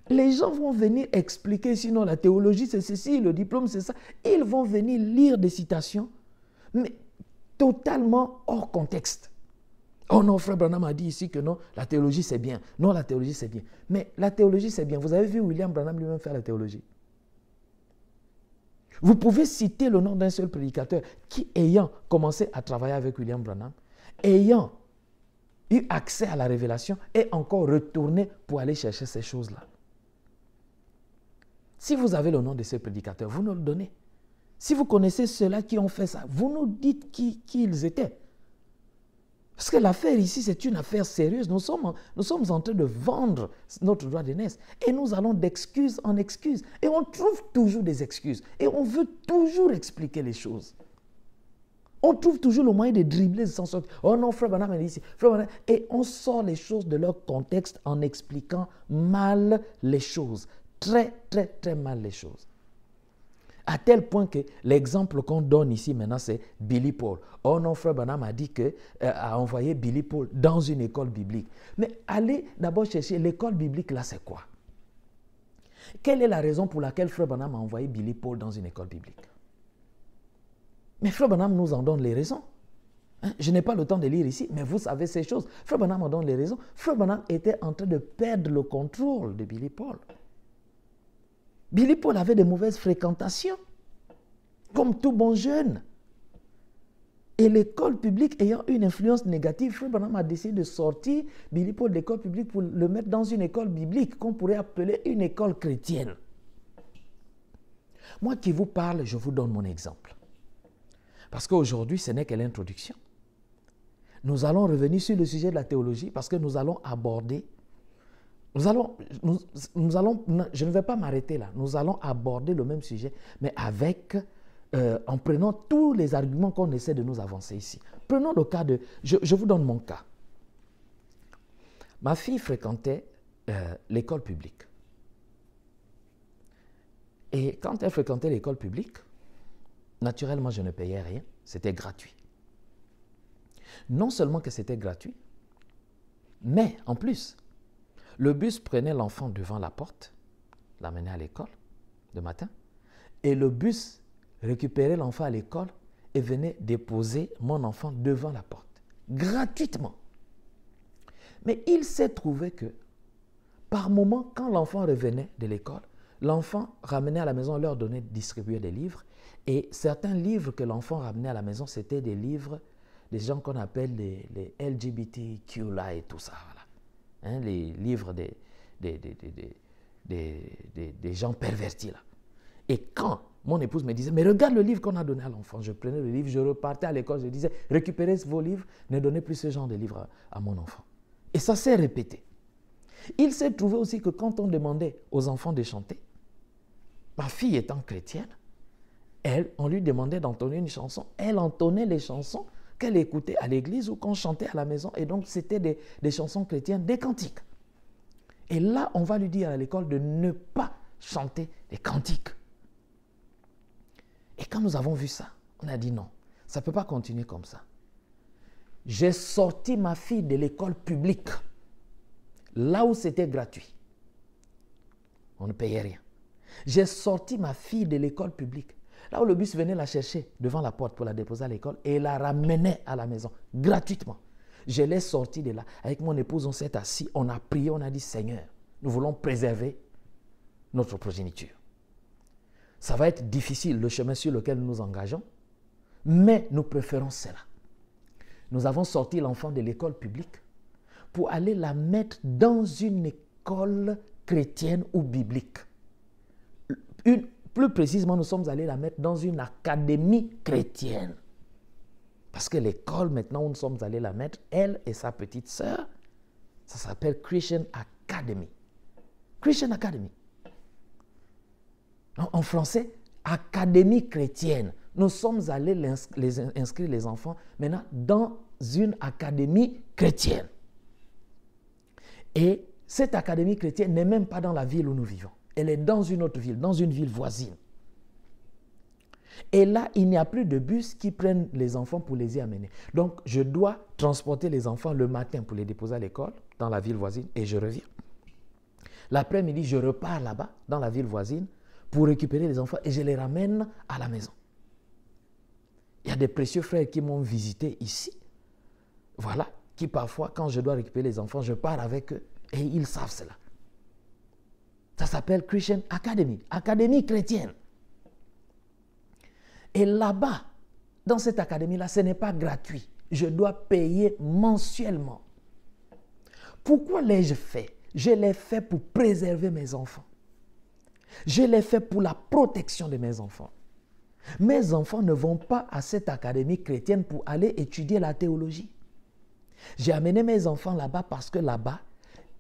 les gens vont venir expliquer, sinon la théologie c'est ceci, le diplôme c'est ça. Ils vont venir lire des citations, mais totalement hors contexte. Oh non, frère Branham a dit ici que non, la théologie c'est bien. Non, la théologie c'est bien. Mais la théologie c'est bien. Vous avez vu William Branham lui-même faire la théologie. Vous pouvez citer le nom d'un seul prédicateur qui, ayant commencé à travailler avec William Branham, ayant eu accès à la révélation, est encore retourné pour aller chercher ces choses-là. Si vous avez le nom de ces prédicateurs, vous nous le donnez. Si vous connaissez ceux-là qui ont fait ça, vous nous dites qui, ils étaient. Parce que l'affaire ici, c'est une affaire sérieuse. Nous sommes, en, nous sommes en train de vendre notre droit d'aînesse. Et nous allons d'excuses en excuse. Et on trouve toujours des excuses. Et on veut toujours expliquer les choses. On trouve toujours le moyen de dribbler sans sortir. Oh non, frère Bernard, est ici. Et on sort les choses de leur contexte en expliquant mal les choses très, très, très mal les choses. À tel point que l'exemple qu'on donne ici maintenant, c'est Billy Paul. Oh non, Frère a dit que euh, a envoyé Billy Paul dans une école biblique. Mais allez d'abord chercher l'école biblique là, c'est quoi Quelle est la raison pour laquelle Frère a envoyé Billy Paul dans une école biblique Mais Frère nous en donne les raisons. Hein, je n'ai pas le temps de lire ici, mais vous savez ces choses. Frère nous en donne les raisons. Frère Banham était en train de perdre le contrôle de Billy Paul. Billy Paul avait de mauvaises fréquentations, comme tout bon jeune. Et l'école publique ayant une influence négative, Frère a décidé de sortir Billy Paul de l'école publique pour le mettre dans une école biblique qu'on pourrait appeler une école chrétienne. Moi qui vous parle, je vous donne mon exemple. Parce qu'aujourd'hui, ce n'est que l'introduction. Nous allons revenir sur le sujet de la théologie parce que nous allons aborder allons, nous, allons, je ne vais pas m'arrêter là. Nous allons aborder le même sujet, mais avec, euh, en prenant tous les arguments qu'on essaie de nous avancer ici. Prenons le cas de, je, vous donne mon cas. Ma fille fréquentait euh, l'école publique. Et quand elle fréquentait l'école publique, naturellement, je ne payais rien. C'était gratuit. Non seulement que c'était gratuit, mais en plus, le bus prenait l'enfant devant la porte, l'amenait à l'école le matin, et le bus récupérait l'enfant à l'école et venait déposer mon enfant devant la porte, gratuitement. Mais il s'est trouvé que, par moment, quand l'enfant revenait de l'école, l'enfant ramenait à la maison, leur donnait, distribuer des livres, et certains livres que l'enfant ramenait à la maison, c'était des livres des gens qu'on appelle les, les et tout ça. Hein, les livres des, des, des, des, gens pervertis. Là. Et quand mon épouse me disait, mais regarde le livre qu'on a donné à l'enfant, je prenais le livre, je repartais à l'école, je disais, récupérez vos livres, ne donnez plus ce genre de livres à, à mon enfant. Et ça s'est répété. Il s'est trouvé aussi que quand on demandait aux enfants de chanter, ma fille étant chrétienne, elle, on lui demandait d'entonner une chanson. Elle entonnait les chansons qu'elle écoutait à l'église ou qu'on chantait à la maison. Et donc, c'était des, chansons chrétiennes, des cantiques. Et là, on va lui dire à l'école de ne pas chanter les cantiques. Et quand nous avons vu ça, on a dit non, ça ne peut pas continuer comme ça. J'ai sorti ma fille de l'école publique, là où c'était gratuit. On ne payait rien. J'ai sorti ma fille de l'école publique Là où le bus venait la chercher devant la porte pour la déposer à l'école et la ramenait à la maison gratuitement. Je l'ai sortie de là. Avec mon épouse, on s'est assis, on a prié, on a dit Seigneur, nous voulons préserver notre progéniture. Ça va être difficile le chemin sur lequel nous nous engageons, mais nous préférons cela. Nous avons sorti l'enfant de l'école publique pour aller la mettre dans une école chrétienne ou biblique. Une plus précisément, nous sommes allés la mettre dans une académie chrétienne. Parce que l'école maintenant où nous sommes allés la mettre, elle et sa petite sœur, ça s'appelle Christian Academy. Christian Academy. En, français, académie chrétienne. Nous sommes allés les inscrire les enfants maintenant dans une académie chrétienne. Et cette académie chrétienne n'est même pas dans la ville où nous vivons elle est dans une autre ville, dans une ville voisine. Et là, il n'y a plus de bus qui prennent les enfants pour les y amener. Donc, je dois transporter les enfants le matin pour les déposer à l'école dans la ville voisine et je reviens. L'après-midi, je repars là-bas, dans la ville voisine, pour récupérer les enfants et je les ramène à la maison. Il y a des précieux frères qui m'ont visité ici. Voilà, qui parfois, quand je dois récupérer les enfants, je pars avec eux et ils savent cela. Ça s'appelle Christian Academy, Académie chrétienne. Et là-bas, dans cette académie-là, ce n'est pas gratuit. Je dois payer mensuellement. Pourquoi l'ai-je fait Je l'ai fait pour préserver mes enfants. Je l'ai fait pour la protection de mes enfants. Mes enfants ne vont pas à cette académie chrétienne pour aller étudier la théologie. J'ai amené mes enfants là-bas parce que là-bas,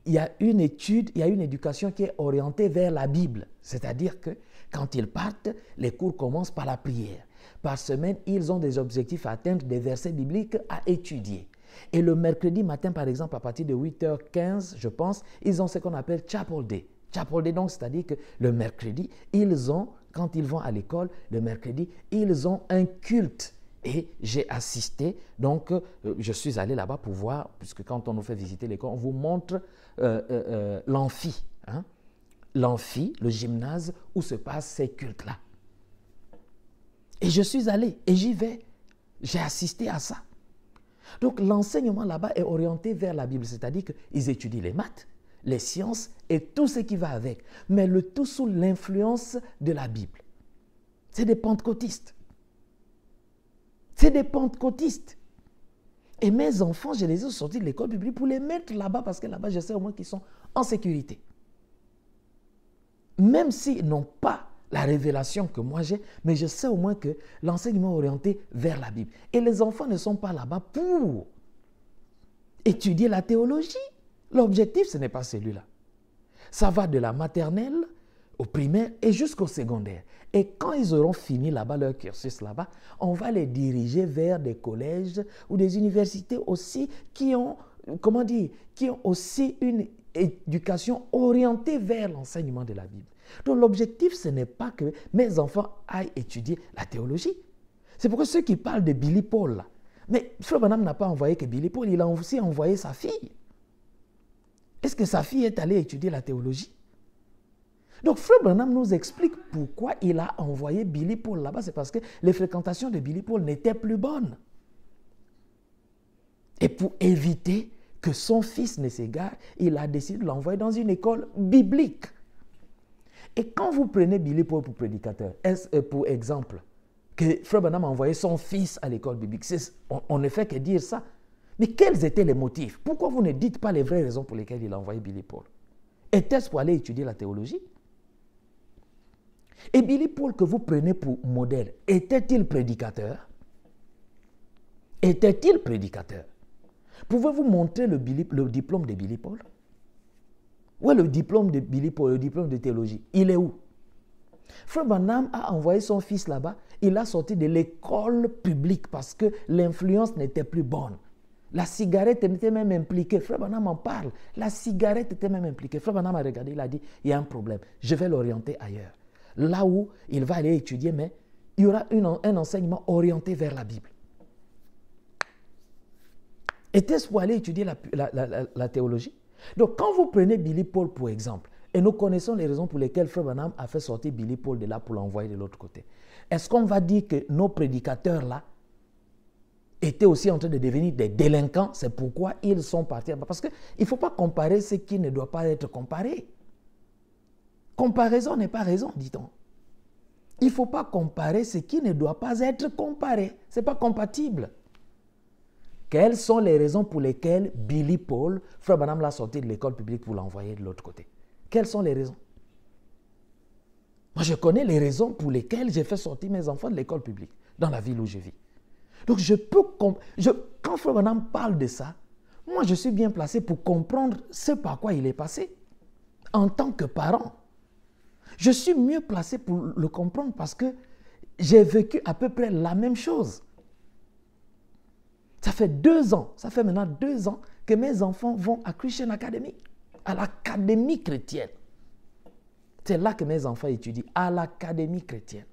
il y a une étude, il y a une éducation qui est orientée vers la Bible. C'est-à-dire que quand ils partent, les cours commencent par la prière. Par semaine, ils ont des objectifs à atteindre, des versets bibliques à étudier. Et le mercredi matin, par exemple, à partir de 8h15, je pense, ils ont ce qu'on appelle chapel day. Chapel day, donc, c'est-à-dire que le mercredi, ils ont, quand ils vont à l'école, le mercredi, ils ont un culte et j'ai assisté, donc euh, je suis allé là-bas pour voir, puisque quand on nous fait visiter l'école, on vous montre euh, euh, l'amphi, hein. l'amphi, le gymnase où se passent ces cultes-là. Et je suis allé et j'y vais. J'ai assisté à ça. Donc l'enseignement là-bas est orienté vers la Bible, c'est-à-dire qu'ils étudient les maths, les sciences et tout ce qui va avec, mais le tout sous l'influence de la Bible. C'est des pentecôtistes. C'est des pentecôtistes. Et mes enfants, je les ai sortis de l'école publique pour les mettre là-bas parce que là-bas, je sais au moins qu'ils sont en sécurité. Même s'ils n'ont pas la révélation que moi j'ai, mais je sais au moins que l'enseignement est orienté vers la Bible. Et les enfants ne sont pas là-bas pour étudier la théologie. L'objectif, ce n'est pas celui-là. Ça va de la maternelle au primaire et jusqu'au secondaire. Et quand ils auront fini là-bas leur cursus là-bas, on va les diriger vers des collèges ou des universités aussi qui ont, comment dire, qui ont aussi une éducation orientée vers l'enseignement de la Bible. Donc l'objectif, ce n'est pas que mes enfants aillent étudier la théologie. C'est pourquoi ceux qui parlent de Billy Paul, mais Frère n'a pas envoyé que Billy Paul, il a aussi envoyé sa fille. Est-ce que sa fille est allée étudier la théologie donc, Frère Branham nous explique pourquoi il a envoyé Billy Paul là-bas. C'est parce que les fréquentations de Billy Paul n'étaient plus bonnes. Et pour éviter que son fils ne s'égare, il a décidé de l'envoyer dans une école biblique. Et quand vous prenez Billy Paul pour prédicateur, est-ce, euh, pour exemple, que Frère Branham a envoyé son fils à l'école biblique, on, on ne fait que dire ça. Mais quels étaient les motifs Pourquoi vous ne dites pas les vraies raisons pour lesquelles il a envoyé Billy Paul Était-ce pour aller étudier la théologie et Billy Paul que vous prenez pour modèle, était-il prédicateur Était-il prédicateur Pouvez-vous montrer le, diplôme de Billy Paul Où est le diplôme de Billy Paul, le diplôme de théologie Il est où Frère Banham a envoyé son fils là-bas. Il a sorti de l'école publique parce que l'influence n'était plus bonne. La cigarette était même impliquée. Frère Banham en parle. La cigarette était même impliquée. Frère Banham a regardé, il a dit, il y a un problème. Je vais l'orienter ailleurs là où il va aller étudier, mais il y aura un enseignement orienté vers la Bible. Était-ce pour aller étudier la, théologie Donc, quand vous prenez Billy Paul pour exemple, et nous connaissons les raisons pour lesquelles Frère Banham a fait sortir Billy Paul de là pour l'envoyer de l'autre côté, est-ce qu'on va dire que nos prédicateurs là étaient aussi en train de devenir des délinquants C'est pourquoi ils sont partis. Parce qu'il ne faut pas comparer ce qui ne doit pas être comparé. Comparaison n'est pas raison, dit-on. Il ne faut pas comparer ce qui ne doit pas être comparé. Ce n'est pas compatible. Quelles sont les raisons pour lesquelles Billy Paul, frère Madame, l'a sorti de l'école publique pour l'envoyer de l'autre côté Quelles sont les raisons Moi, je connais les raisons pour lesquelles j'ai fait sortir mes enfants de l'école publique, dans la ville où je vis. Donc, je peux je, quand frère Banham parle de ça, moi, je suis bien placé pour comprendre ce par quoi il est passé en tant que parent. Je suis mieux placé pour le comprendre parce que j'ai vécu à peu près la même chose. Ça fait deux ans, ça fait maintenant deux ans que mes enfants vont à Christian Academy, à l'académie chrétienne. C'est là que mes enfants étudient, à l'académie chrétienne.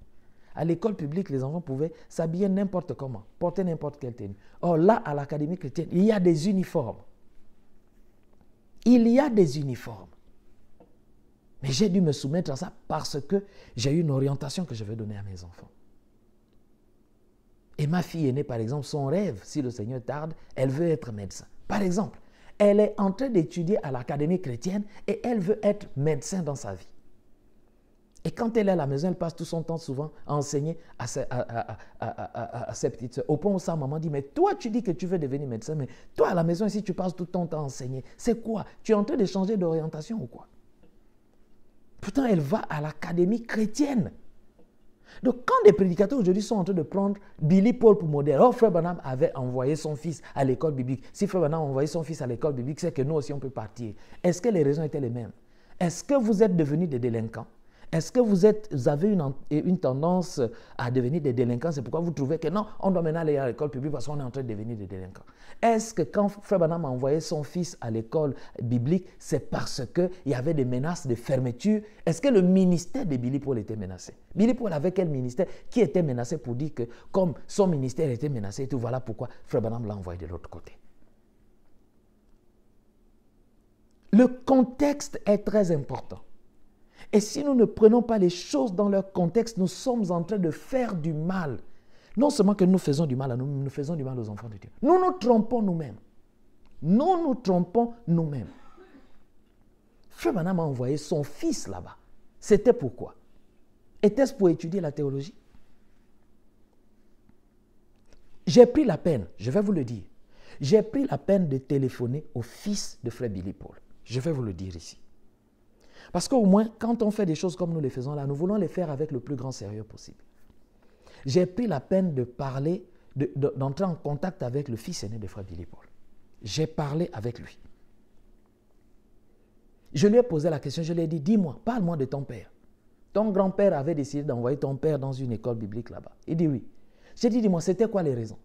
À l'école publique, les enfants pouvaient s'habiller n'importe comment, porter n'importe quelle tenue. Or là, à l'académie chrétienne, il y a des uniformes. Il y a des uniformes. Mais j'ai dû me soumettre à ça parce que j'ai eu une orientation que je veux donner à mes enfants. Et ma fille aînée, par exemple, son rêve, si le Seigneur tarde, elle veut être médecin. Par exemple, elle est en train d'étudier à l'académie chrétienne et elle veut être médecin dans sa vie. Et quand elle est à la maison, elle passe tout son temps souvent à enseigner à ses, à, petites soeurs. Au point où sa maman dit, mais toi tu dis que tu veux devenir médecin, mais toi à la maison ici tu passes tout ton temps à enseigner. C'est quoi Tu es en train de changer d'orientation ou quoi Pourtant, elle va à l'académie chrétienne. Donc, quand des prédicateurs aujourd'hui sont en train de prendre Billy Paul pour modèle, oh, Frère Branham avait envoyé son fils à l'école biblique. Si Frère Branham a envoyé son fils à l'école biblique, c'est que nous aussi on peut partir. Est-ce que les raisons étaient les mêmes Est-ce que vous êtes devenus des délinquants est-ce que vous, avez une, tendance à devenir des délinquants C'est pourquoi vous trouvez que non, on doit maintenant aller à l'école publique parce qu'on est en train de devenir des délinquants. Est-ce que quand Frère Banham a envoyé son fils à l'école biblique, c'est parce qu'il y avait des menaces de fermeture Est-ce que le ministère de Billy Paul était menacé Billy Paul avait quel ministère Qui était menacé pour dire que comme son ministère était menacé et tout, voilà pourquoi Frère Banham l'a envoyé de l'autre côté. Le contexte est très important. Et si nous ne prenons pas les choses dans leur contexte, nous sommes en train de faire du mal. Non seulement que nous faisons du mal à nous, nous faisons du mal aux enfants de Dieu. Nous nous trompons nous-mêmes. Nous nous trompons nous-mêmes. Frère Manam a envoyé son fils là-bas. C'était pourquoi Était-ce pour étudier la théologie J'ai pris la peine, je vais vous le dire, j'ai pris la peine de téléphoner au fils de Frère Billy Paul. Je vais vous le dire ici. Parce qu'au moins, quand on fait des choses comme nous les faisons là, nous voulons les faire avec le plus grand sérieux possible. J'ai pris la peine de parler, d'entrer en contact avec le fils aîné de frère Billy Paul. J'ai parlé avec lui. Je lui ai posé la question, je lui ai dit, dis-moi, parle-moi de ton père. Ton grand-père avait décidé d'envoyer ton père dans une école biblique là-bas. Il dit oui. J'ai dit, dis-moi, c'était quoi les raisons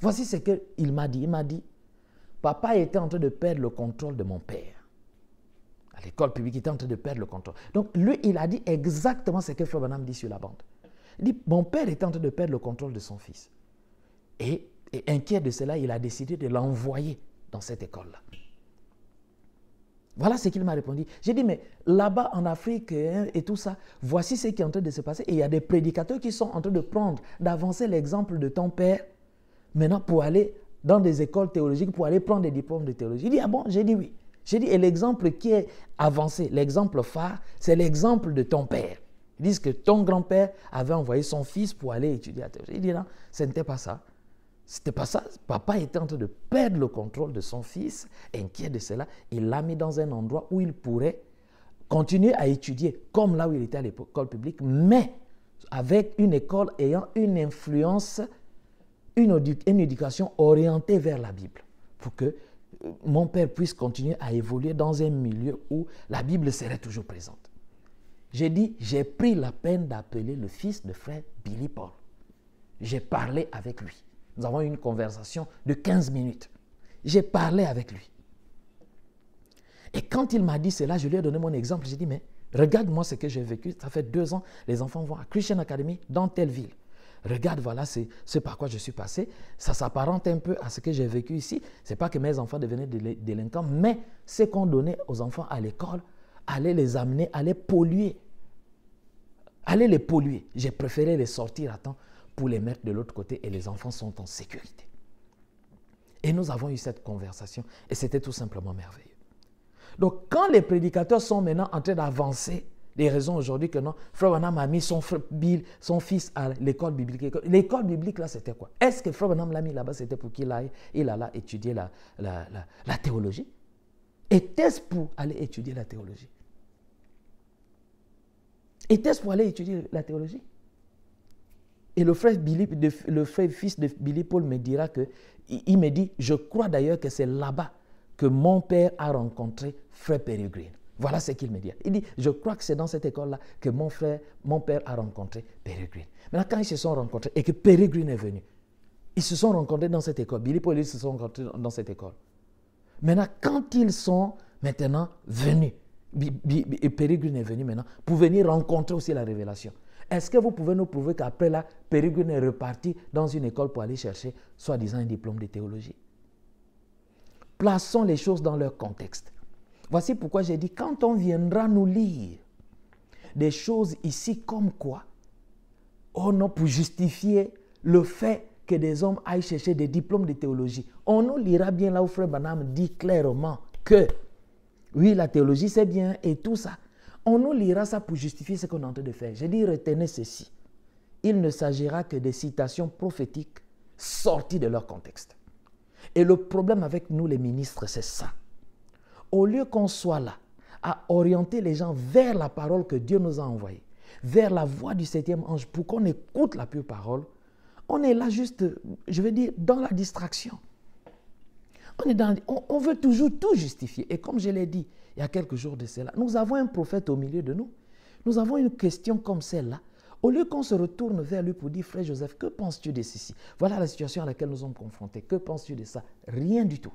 Voici ce qu'il m'a dit. Il m'a dit, papa était en train de perdre le contrôle de mon père l'école publique, était en train de perdre le contrôle. Donc lui, il a dit exactement ce que Fleur dit sur la bande. Il dit, mon père était en train de perdre le contrôle de son fils. Et, inquiet de cela, il a décidé de l'envoyer dans cette école-là. Voilà ce qu'il m'a répondu. J'ai dit, mais là-bas en Afrique hein, et tout ça, voici ce qui est en train de se passer. Et il y a des prédicateurs qui sont en train de prendre, d'avancer l'exemple de ton père, maintenant pour aller dans des écoles théologiques, pour aller prendre des diplômes de théologie. Il dit, ah bon, j'ai dit oui. J'ai dit, et l'exemple qui est avancé, l'exemple phare, c'est l'exemple de ton père. Ils disent que ton grand-père avait envoyé son fils pour aller étudier à Il dit non, ce n'était pas ça. C'était pas ça. Papa était en train de perdre le contrôle de son fils, inquiet de cela. Il l'a mis dans un endroit où il pourrait continuer à étudier, comme là où il était à l'école publique, mais avec une école ayant une influence, une, une éducation orientée vers la Bible, pour que mon père puisse continuer à évoluer dans un milieu où la Bible serait toujours présente. J'ai dit, j'ai pris la peine d'appeler le fils de frère Billy Paul. J'ai parlé avec lui. Nous avons eu une conversation de 15 minutes. J'ai parlé avec lui. Et quand il m'a dit cela, je lui ai donné mon exemple. J'ai dit, mais regarde-moi ce que j'ai vécu. Ça fait deux ans, les enfants vont à Christian Academy dans telle ville. Regarde, voilà c'est par quoi je suis passé. Ça s'apparente un peu à ce que j'ai vécu ici. C'est pas que mes enfants devenaient délinquants, mais ce qu'on donnait aux enfants à l'école allait les amener, allait polluer. Allez les polluer. J'ai préféré les sortir à temps pour les mettre de l'autre côté et les enfants sont en sécurité. Et nous avons eu cette conversation et c'était tout simplement merveilleux. Donc quand les prédicateurs sont maintenant en train d'avancer des raisons aujourd'hui que non, Frère a mis son, fils à l'école biblique. L'école biblique, là, c'était quoi Est-ce que Frère l'a mis là-bas, c'était pour qu'il aille, il étudier la, théologie Était-ce pour aller étudier la théologie Était-ce pour aller étudier la théologie et le frère, le frère fils de Billy Paul me dira que, il me dit, je crois d'ailleurs que c'est là-bas que mon père a rencontré frère Peregrine. Voilà ce qu'il me dit. Il dit, je crois que c'est dans cette école-là que mon frère, mon père a rencontré Peregrine. Maintenant, quand ils se sont rencontrés et que Peregrine est venu, ils se sont rencontrés dans cette école. Billy Paul, se sont rencontrés dans cette école. Maintenant, quand ils sont maintenant venus, et Peregrine est venu maintenant pour venir rencontrer aussi la révélation. Est-ce que vous pouvez nous prouver qu'après là, Peregrine est reparti dans une école pour aller chercher soi-disant un diplôme de théologie Plaçons les choses dans leur contexte. Voici pourquoi j'ai dit, quand on viendra nous lire des choses ici comme quoi, oh non, pour justifier le fait que des hommes aillent chercher des diplômes de théologie, on nous lira bien là où Frère Banham dit clairement que, oui, la théologie c'est bien et tout ça. On nous lira ça pour justifier ce qu'on est en train de faire. J'ai dit, retenez ceci. Il ne s'agira que des citations prophétiques sorties de leur contexte. Et le problème avec nous, les ministres, c'est ça au lieu qu'on soit là à orienter les gens vers la parole que Dieu nous a envoyée, vers la voix du septième ange, pour qu'on écoute la pure parole, on est là juste, je veux dire, dans la distraction. On, est dans, veut toujours tout justifier. Et comme je l'ai dit il y a quelques jours de cela, nous avons un prophète au milieu de nous. Nous avons une question comme celle-là. Au lieu qu'on se retourne vers lui pour dire, frère Joseph, que penses-tu de ceci Voilà la situation à laquelle nous sommes confrontés. Que penses-tu de ça Rien du tout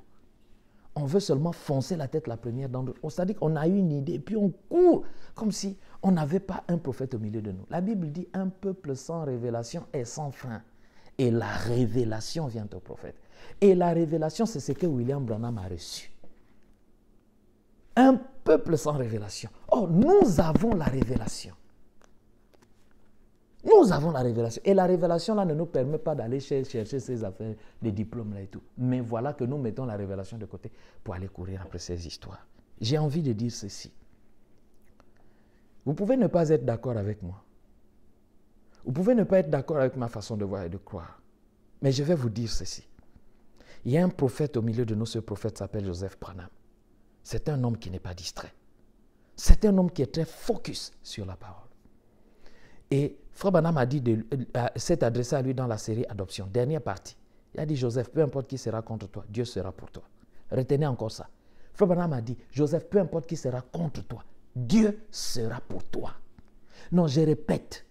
on veut seulement foncer la tête la première dans l'autre. C'est-à-dire qu'on a une idée, puis on court comme si on n'avait pas un prophète au milieu de nous. La Bible dit un peuple sans révélation est sans fin. Et la révélation vient au prophète. Et la révélation, c'est ce que William Branham a reçu. Un peuple sans révélation. Or, nous avons la révélation. Nous avons la révélation. Et la révélation, là, ne nous permet pas d'aller chercher ces affaires des diplômes, là et tout. Mais voilà que nous mettons la révélation de côté pour aller courir après ces histoires. J'ai envie de dire ceci. Vous pouvez ne pas être d'accord avec moi. Vous pouvez ne pas être d'accord avec ma façon de voir et de croire. Mais je vais vous dire ceci. Il y a un prophète au milieu de nous, ce prophète s'appelle Joseph Pranam. C'est un homme qui n'est pas distrait. C'est un homme qui est très focus sur la parole. Et Frère dit, euh, s'est adressé à lui dans la série Adoption, dernière partie. Il a dit, Joseph, peu importe qui sera contre toi, Dieu sera pour toi. Retenez encore ça. Frère a dit, Joseph, peu importe qui sera contre toi, Dieu sera pour toi. Non, je répète,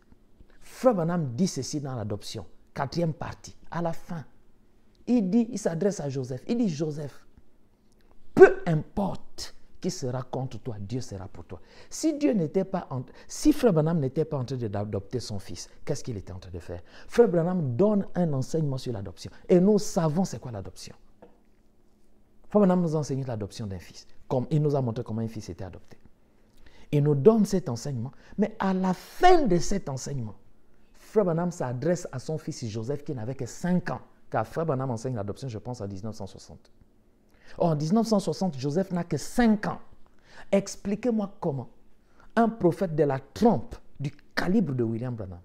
Frère dit ceci dans l'adoption, quatrième partie, à la fin. Il dit, il s'adresse à Joseph. Il dit, Joseph, peu importe qui sera contre toi, Dieu sera pour toi. Si Dieu n'était pas, si Frère n'était pas en train d'adopter son fils, qu'est-ce qu'il était en train de faire Frère Branham donne un enseignement sur l'adoption. Et nous savons c'est quoi l'adoption. Frère nous a enseigné l'adoption d'un fils. Comme il nous a montré comment un fils était adopté. Il nous donne cet enseignement. Mais à la fin de cet enseignement, Frère s'adresse à son fils Joseph qui n'avait que 5 ans. Car Frère enseigne l'adoption, je pense, en 1960. Oh, en 1960, Joseph n'a que 5 ans. Expliquez-moi comment un prophète de la trompe du calibre de William Branham,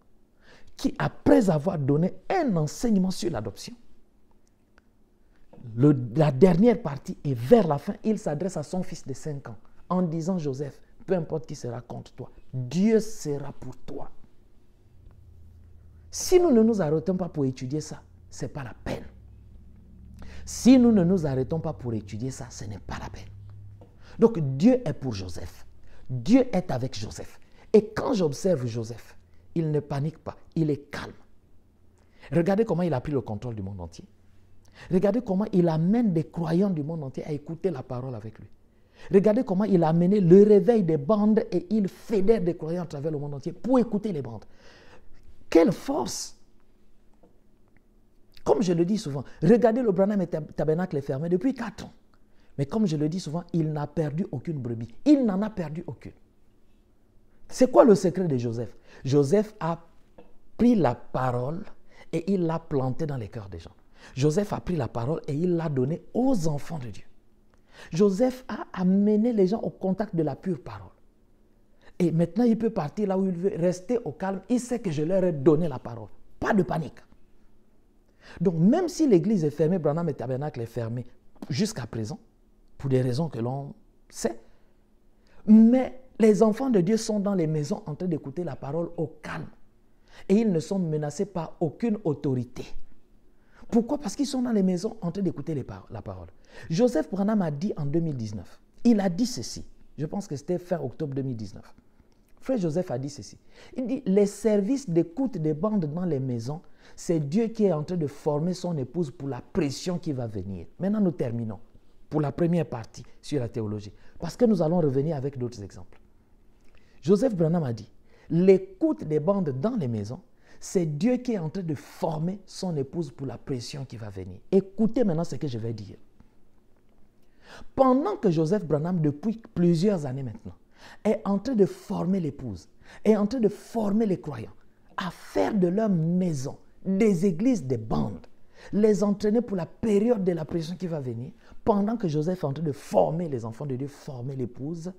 qui après avoir donné un enseignement sur l'adoption, la dernière partie et vers la fin, il s'adresse à son fils de 5 ans en disant Joseph, peu importe qui sera contre toi, Dieu sera pour toi. Si nous ne nous arrêtons pas pour étudier ça, ce n'est pas la peine. Si nous ne nous arrêtons pas pour étudier ça, ce n'est pas la peine. Donc Dieu est pour Joseph. Dieu est avec Joseph. Et quand j'observe Joseph, il ne panique pas, il est calme. Regardez comment il a pris le contrôle du monde entier. Regardez comment il amène des croyants du monde entier à écouter la parole avec lui. Regardez comment il a mené le réveil des bandes et il fédère des croyants à travers le monde entier pour écouter les bandes. Quelle force comme je le dis souvent, regardez le Branham et Tabernacle est fermé depuis 4 ans. Mais comme je le dis souvent, il n'a perdu aucune brebis. Il n'en a perdu aucune. C'est quoi le secret de Joseph Joseph a pris la parole et il l'a plantée dans les cœurs des gens. Joseph a pris la parole et il l'a donnée aux enfants de Dieu. Joseph a amené les gens au contact de la pure parole. Et maintenant, il peut partir là où il veut, rester au calme. Il sait que je leur ai donné la parole. Pas de panique. Donc même si l'église est fermée, Branham et Tabernacle est fermé jusqu'à présent, pour des raisons que l'on sait, mais les enfants de Dieu sont dans les maisons en train d'écouter la parole au calme. Et ils ne sont menacés par aucune autorité. Pourquoi Parce qu'ils sont dans les maisons en train d'écouter la parole. Joseph Branham a dit en 2019, il a dit ceci, je pense que c'était fin octobre 2019. Frère Joseph a dit ceci. Il dit, les services d'écoute des bandes dans les maisons c'est Dieu qui est en train de former son épouse pour la pression qui va venir. Maintenant, nous terminons pour la première partie sur la théologie, parce que nous allons revenir avec d'autres exemples. Joseph Branham a dit, l'écoute des bandes dans les maisons, c'est Dieu qui est en train de former son épouse pour la pression qui va venir. Écoutez maintenant ce que je vais dire. Pendant que Joseph Branham, depuis plusieurs années maintenant, est en train de former l'épouse, est en train de former les croyants à faire de leur maison des églises, des bandes, les entraîner pour la période de la pression qui va venir, pendant que Joseph est en train de former les enfants de Dieu, former l'épouse,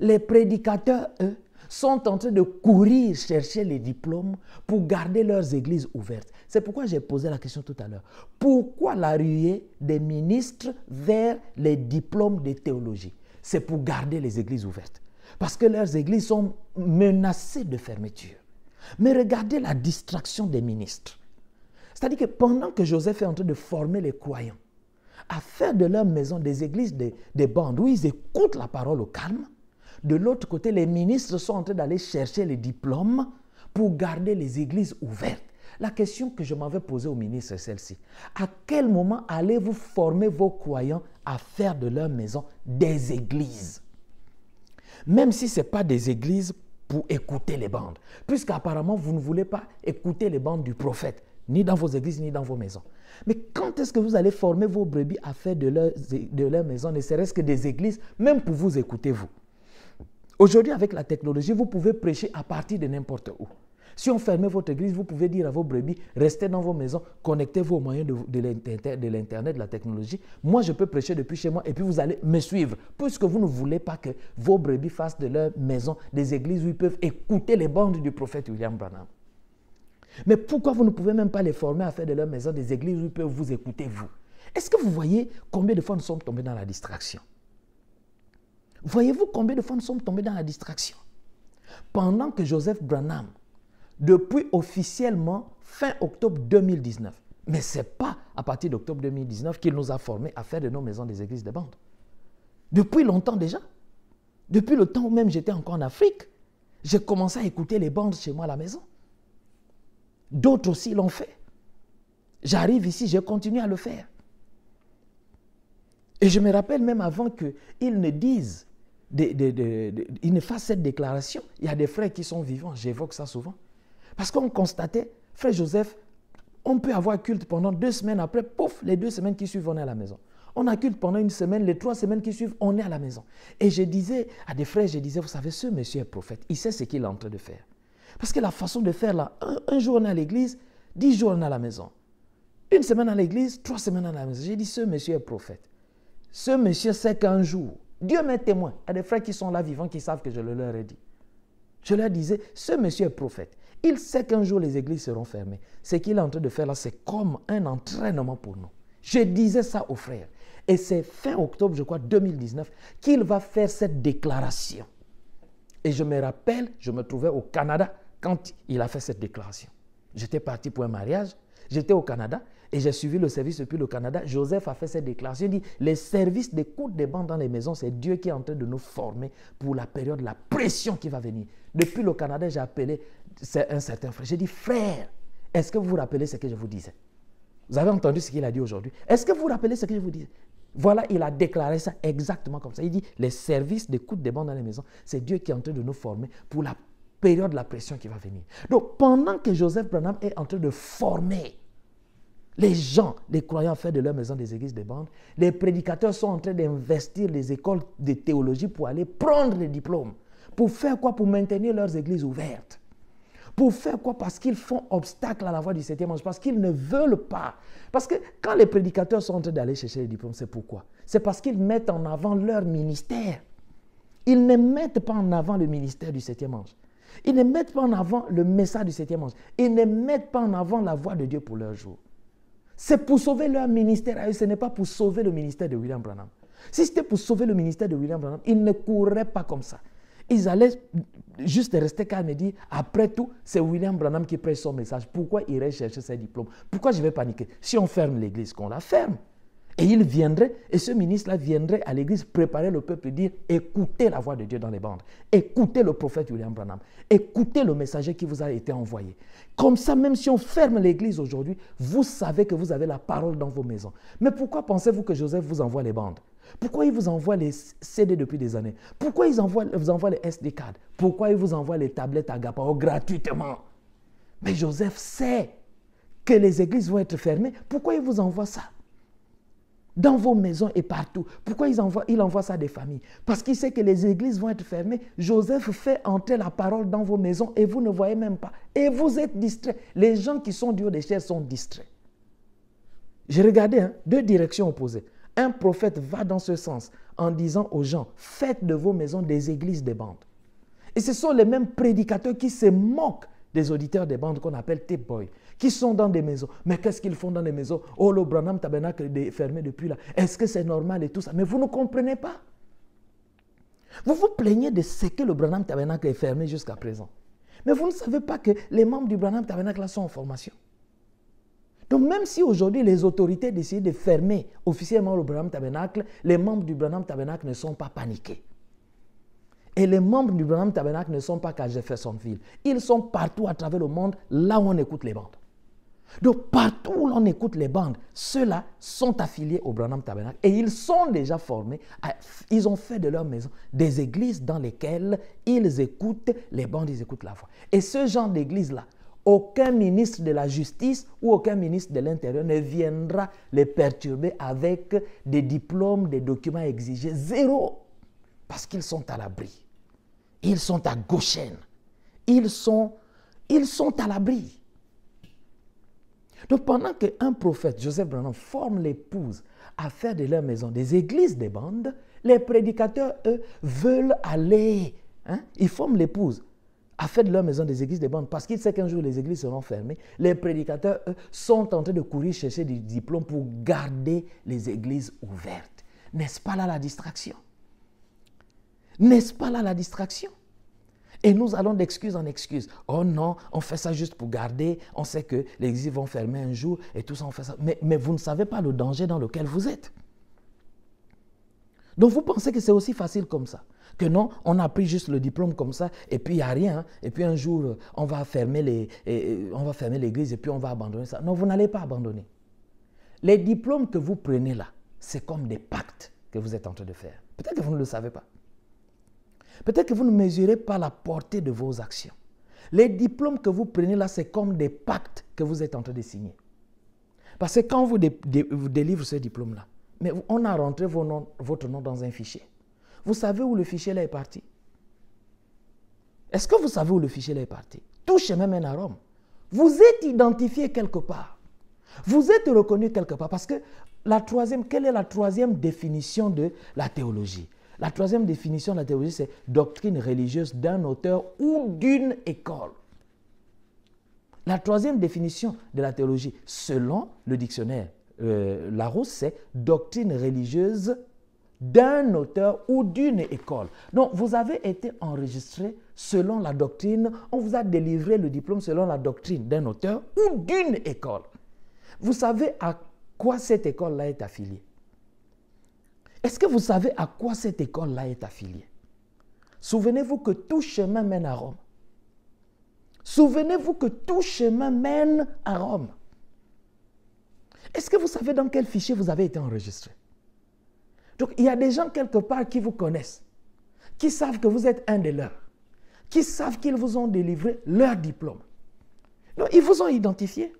les prédicateurs, eux, sont en train de courir chercher les diplômes pour garder leurs églises ouvertes. C'est pourquoi j'ai posé la question tout à l'heure. Pourquoi la ruée des ministres vers les diplômes de théologie C'est pour garder les églises ouvertes. Parce que leurs églises sont menacées de fermeture. Mais regardez la distraction des ministres. C'est-à-dire que pendant que Joseph est en train de former les croyants à faire de leur maison des églises, des, bandes où ils écoutent la parole au calme, de l'autre côté, les ministres sont en train d'aller chercher les diplômes pour garder les églises ouvertes. La question que je m'avais posée aux ministres est celle-ci. À quel moment allez-vous former vos croyants à faire de leur maison des églises Même si ce n'est pas des églises pour écouter les bandes. Puisqu'apparemment, vous ne voulez pas écouter les bandes du prophète, ni dans vos églises, ni dans vos maisons. Mais quand est-ce que vous allez former vos brebis à faire de leurs de leur maisons, ne serait-ce que des églises, même pour vous écouter, vous Aujourd'hui, avec la technologie, vous pouvez prêcher à partir de n'importe où. Si on fermait votre église, vous pouvez dire à vos brebis, restez dans vos maisons, connectez-vous aux moyens de, de l'Internet, de la technologie. Moi, je peux prêcher depuis chez moi et puis vous allez me suivre. Puisque vous ne voulez pas que vos brebis fassent de leur maison des églises où ils peuvent écouter les bandes du prophète William Branham. Mais pourquoi vous ne pouvez même pas les former à faire de leur maison des églises où ils peuvent vous écouter, vous Est-ce que vous voyez combien de fois nous sommes tombés dans la distraction Voyez-vous combien de fois nous sommes tombés dans la distraction Pendant que Joseph Branham depuis officiellement fin octobre 2019. Mais ce n'est pas à partir d'octobre 2019 qu'il nous a formés à faire de nos maisons des églises de bandes. Depuis longtemps déjà. Depuis le temps où même j'étais encore en Afrique, j'ai commencé à écouter les bandes chez moi à la maison. D'autres aussi l'ont fait. J'arrive ici, je continue à le faire. Et je me rappelle même avant qu'ils ne disent, de, ils ne fassent cette déclaration, il y a des frères qui sont vivants, j'évoque ça souvent. Parce qu'on constatait, frère Joseph, on peut avoir culte pendant deux semaines, après, pouf, les deux semaines qui suivent, on est à la maison. On a culte pendant une semaine, les trois semaines qui suivent, on est à la maison. Et je disais à des frères, je disais, vous savez, ce monsieur est prophète, il sait ce qu'il est en train de faire. Parce que la façon de faire là, un, jour on est à l'église, dix jours on est à la maison. Une semaine à l'église, trois semaines à la maison. J'ai dit, ce monsieur est prophète. Ce monsieur sait qu'un jour, Dieu m'est témoin. Il y a des frères qui sont là vivants qui savent que je le leur ai dit. Je leur disais, ce monsieur est prophète. Il sait qu'un jour les églises seront fermées. Ce qu'il est en train de faire là, c'est comme un entraînement pour nous. Je disais ça aux frères. Et c'est fin octobre, je crois, 2019, qu'il va faire cette déclaration. Et je me rappelle, je me trouvais au Canada quand il a fait cette déclaration. J'étais parti pour un mariage, j'étais au Canada et j'ai suivi le service depuis le Canada. Joseph a fait cette déclaration, il dit, les services d'écoute des bancs dans les maisons, c'est Dieu qui est en train de nous former pour la période, la pression qui va venir. Depuis le Canada, j'ai appelé c'est un certain frère. J'ai dit, frère, est-ce que vous vous rappelez ce que je vous disais Vous avez entendu ce qu'il a dit aujourd'hui Est-ce que vous vous rappelez ce que je vous disais Voilà, il a déclaré ça exactement comme ça. Il dit, les services d'écoute des bandes dans les maisons, c'est Dieu qui est en train de nous former pour la période de la pression qui va venir. Donc, pendant que Joseph Branham est en train de former les gens, les croyants faire de leur maison des églises des bandes, les prédicateurs sont en train d'investir les écoles de théologie pour aller prendre les diplômes. Pour faire quoi Pour maintenir leurs églises ouvertes. Pour faire quoi Parce qu'ils font obstacle à la voie du septième ange, parce qu'ils ne veulent pas. Parce que quand les prédicateurs sont en train d'aller chercher les diplômes, c'est pourquoi C'est parce qu'ils mettent en avant leur ministère. Ils ne mettent pas en avant le ministère du septième ange. Ils ne mettent pas en avant le message du septième ange. Ils ne mettent pas en avant la voix de Dieu pour leur jour. C'est pour sauver leur ministère eux, ce n'est pas pour sauver le ministère de William Branham. Si c'était pour sauver le ministère de William Branham, ils ne courraient pas comme ça. Ils allaient juste rester calme et dire, après tout, c'est William Branham qui prêche son message. Pourquoi irait chercher ses diplômes Pourquoi je vais paniquer Si on ferme l'église, qu'on la ferme. Et il viendrait, et ce ministre-là viendrait à l'église préparer le peuple et dire, écoutez la voix de Dieu dans les bandes. Écoutez le prophète William Branham. Écoutez le messager qui vous a été envoyé. Comme ça, même si on ferme l'église aujourd'hui, vous savez que vous avez la parole dans vos maisons. Mais pourquoi pensez-vous que Joseph vous envoie les bandes pourquoi ils vous envoient les CD depuis des années Pourquoi ils envoient, vous envoient les SD cards Pourquoi ils vous envoient les tablettes Agapao oh, gratuitement Mais Joseph sait que les églises vont être fermées. Pourquoi ils vous envoient ça dans vos maisons et partout. Pourquoi ils envoient, il envoie ça à des familles Parce qu'il sait que les églises vont être fermées. Joseph fait entrer la parole dans vos maisons et vous ne voyez même pas. Et vous êtes distraits. Les gens qui sont du haut des chairs sont distraits. J'ai regardé hein, deux directions opposées. Un prophète va dans ce sens en disant aux gens, faites de vos maisons des églises des bandes. Et ce sont les mêmes prédicateurs qui se moquent des auditeurs des bandes qu'on appelle tape boys » qui sont dans des maisons. Mais qu'est-ce qu'ils font dans les maisons Oh, le Branham Tabernacle est fermé depuis là. Est-ce que c'est normal et tout ça Mais vous ne comprenez pas. Vous vous plaignez de ce que le Branham Tabernacle est fermé jusqu'à présent. Mais vous ne savez pas que les membres du Branham Tabernacle sont en formation. Donc même si aujourd'hui les autorités décident de fermer officiellement le Branham Tabernacle, les membres du Branham Tabernacle ne sont pas paniqués. Et les membres du Branham Tabernacle ne sont pas qu'à Jeffersonville. Ils sont partout à travers le monde, là où on écoute les bandes. Donc partout où l'on écoute les bandes, ceux-là sont affiliés au Branham Tabernacle et ils sont déjà formés, ils ont fait de leur maison des églises dans lesquelles ils écoutent les bandes, ils écoutent la voix. Et ce genre d'église-là aucun ministre de la justice ou aucun ministre de l'Intérieur ne viendra les perturber avec des diplômes, des documents exigés. Zéro. Parce qu'ils sont à l'abri. Ils sont à Goshen. Ils sont, ils sont à l'abri. Donc pendant qu'un prophète, Joseph Branon, forme l'épouse à faire de leur maison des églises, des bandes, les prédicateurs, eux, veulent aller. Hein, ils forment l'épouse a fait de leur maison des églises des bandes parce qu'ils sait qu'un jour les églises seront fermées. Les prédicateurs, eux, sont en train de courir chercher des diplômes pour garder les églises ouvertes. N'est-ce pas là la distraction N'est-ce pas là la distraction et nous allons d'excuse en excuse. Oh non, on fait ça juste pour garder. On sait que les églises vont fermer un jour et tout ça, on fait ça. Mais, mais vous ne savez pas le danger dans lequel vous êtes. Donc vous pensez que c'est aussi facile comme ça que non, on a pris juste le diplôme comme ça et puis il n'y a rien. Et puis un jour, euh, on va fermer les, on va fermer l'église et puis on va abandonner ça. Non, vous n'allez pas abandonner. Les diplômes que vous prenez là, c'est comme des pactes que vous êtes en train de faire. Peut-être que vous ne le savez pas. Peut-être que vous ne mesurez pas la portée de vos actions. Les diplômes que vous prenez là, c'est comme des pactes que vous êtes en train de signer. Parce que quand vous, vous délivrez ce diplôme-là, mais on a rentré votre nom dans un fichier. Vous savez où le fichier là est parti Est-ce que vous savez où le fichier là est parti Touchez même un arôme. Vous êtes identifié quelque part. Vous êtes reconnu quelque part. Parce que la troisième, quelle est la troisième définition de la théologie La troisième définition de la théologie, c'est doctrine religieuse d'un auteur ou d'une école. La troisième définition de la théologie, selon le dictionnaire euh, Larousse, c'est doctrine religieuse d'un auteur ou d'une école. Donc, vous avez été enregistré selon la doctrine, on vous a délivré le diplôme selon la doctrine d'un auteur ou d'une école. Vous savez à quoi cette école-là est affiliée. Est-ce que vous savez à quoi cette école-là est affiliée Souvenez-vous que tout chemin mène à Rome. Souvenez-vous que tout chemin mène à Rome. Est-ce que vous savez dans quel fichier vous avez été enregistré donc il y a des gens quelque part qui vous connaissent, qui savent que vous êtes un de leurs, qui savent qu'ils vous ont délivré leur diplôme. Donc ils vous ont identifié.